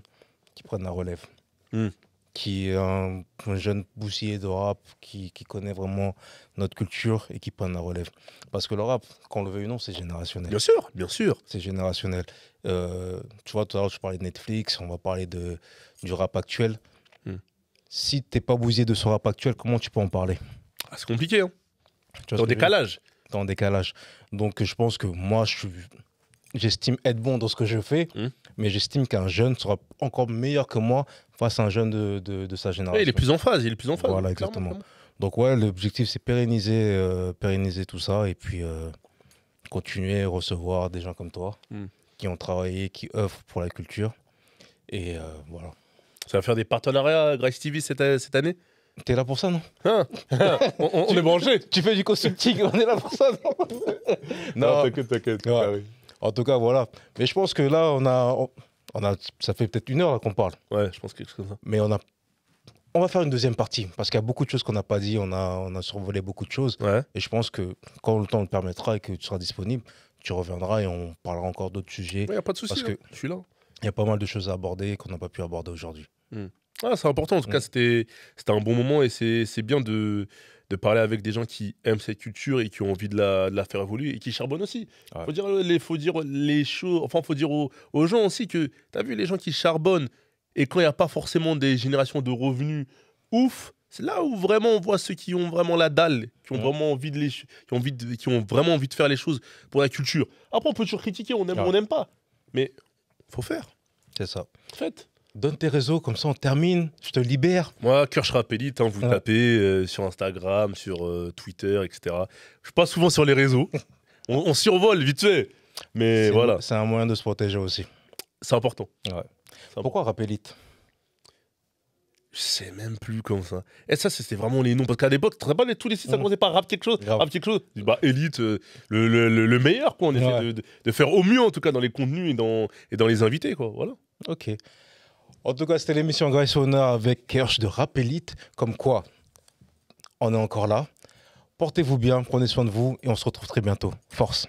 qui prenne la relève. Hmm qui est un, jeune bousier de rap, qui, qui, connaît vraiment notre culture et qui prend la relève. Parce que le rap, quand on le veut ou non, c'est générationnel. Bien sûr, bien sûr. C'est générationnel. Euh, tu vois, tout à l'heure, je parlais de Netflix, on va parler de, du rap actuel. Hmm. Si Si n'es pas bousier de ce rap actuel, comment tu peux en parler ah, C'est compliqué, hein en décalage. Dans décalage. Donc, je pense que moi, je suis j'estime être bon dans ce que je fais, hmm. mais j'estime qu'un jeune sera encore meilleur que moi face à un jeune de, de, sa génération. il est plus en phase, il est plus en phase. Voilà, exactement. Donc ouais, l'objectif c'est pérenniser, euh, pérenniser tout ça et puis euh, continuer à recevoir des gens comme toi hmm. qui ont travaillé, qui offrent pour la culture. Et euh, voilà. Ça va faire des partenariats Grace TV cette, cette année T'es là pour ça, non hein hein On, est branché Tu fais du consulting, on est là pour ça, non Non, t'inquiète, t'inquiète. Ah en tout cas, voilà. Mais je pense que là, on a, on a ça fait peut-être une heure qu'on parle. Ouais, je pense que chose ça. Mais on a on va faire une deuxième partie parce qu'il y a beaucoup de choses qu'on n'a pas dit, on a, on a survolé beaucoup de choses. Ouais. Et je pense que quand le temps le permettra et que tu seras disponible, tu reviendras et on parlera encore d'autres sujets. Il n'y a pas de souci, hein. je suis là. Il y a pas mal de choses à aborder qu'on n'a pas pu aborder aujourd'hui. Hmm. Ah, c'est important, en tout cas, hmm. c'était un bon moment et c'est bien de, de parler avec des gens qui aiment cette culture et qui ont envie de la, faire évoluer et qui charbonnent aussi. Il faut dire les, faut dire les choses, enfin faut dire aux, gens aussi que tu as vu les gens qui charbonnent et quand il n'y a pas forcément des générations de revenus ouf, c'est là où vraiment on voit ceux qui ont vraiment la dalle, qui ont vraiment envie de les, qui ont envie qui ont vraiment envie de faire les choses pour la culture. Après on peut toujours critiquer, on aime, on n'aime pas, mais faut faire. C'est ça. Faites. Donne tes réseaux, comme ça on termine, je te libère. Moi, Kirsch Rappelit, hein, vous ah. tapez euh, sur Instagram, sur euh, Twitter, etc. Je passe souvent sur les réseaux. on, survole vite fait. Mais voilà. C'est un moyen de se protéger aussi. C'est important. Pourquoi Rappelit je sais même plus comme ça. Et eh, ça, c'était vraiment les noms. Parce qu'à l'époque, très pas tous les sites, ça mmh. commençait par rap quelque chose. Rap le, meilleur, quoi. On essaie de, faire au mieux, en tout cas, dans les contenus et dans, et dans les invités, quoi. Voilà. Ok. En tout cas, c'était l'émission Grace avec Kersh de Rapelite. Comme quoi, on est encore là. Portez-vous bien, prenez soin de vous et on se retrouve très bientôt. Force.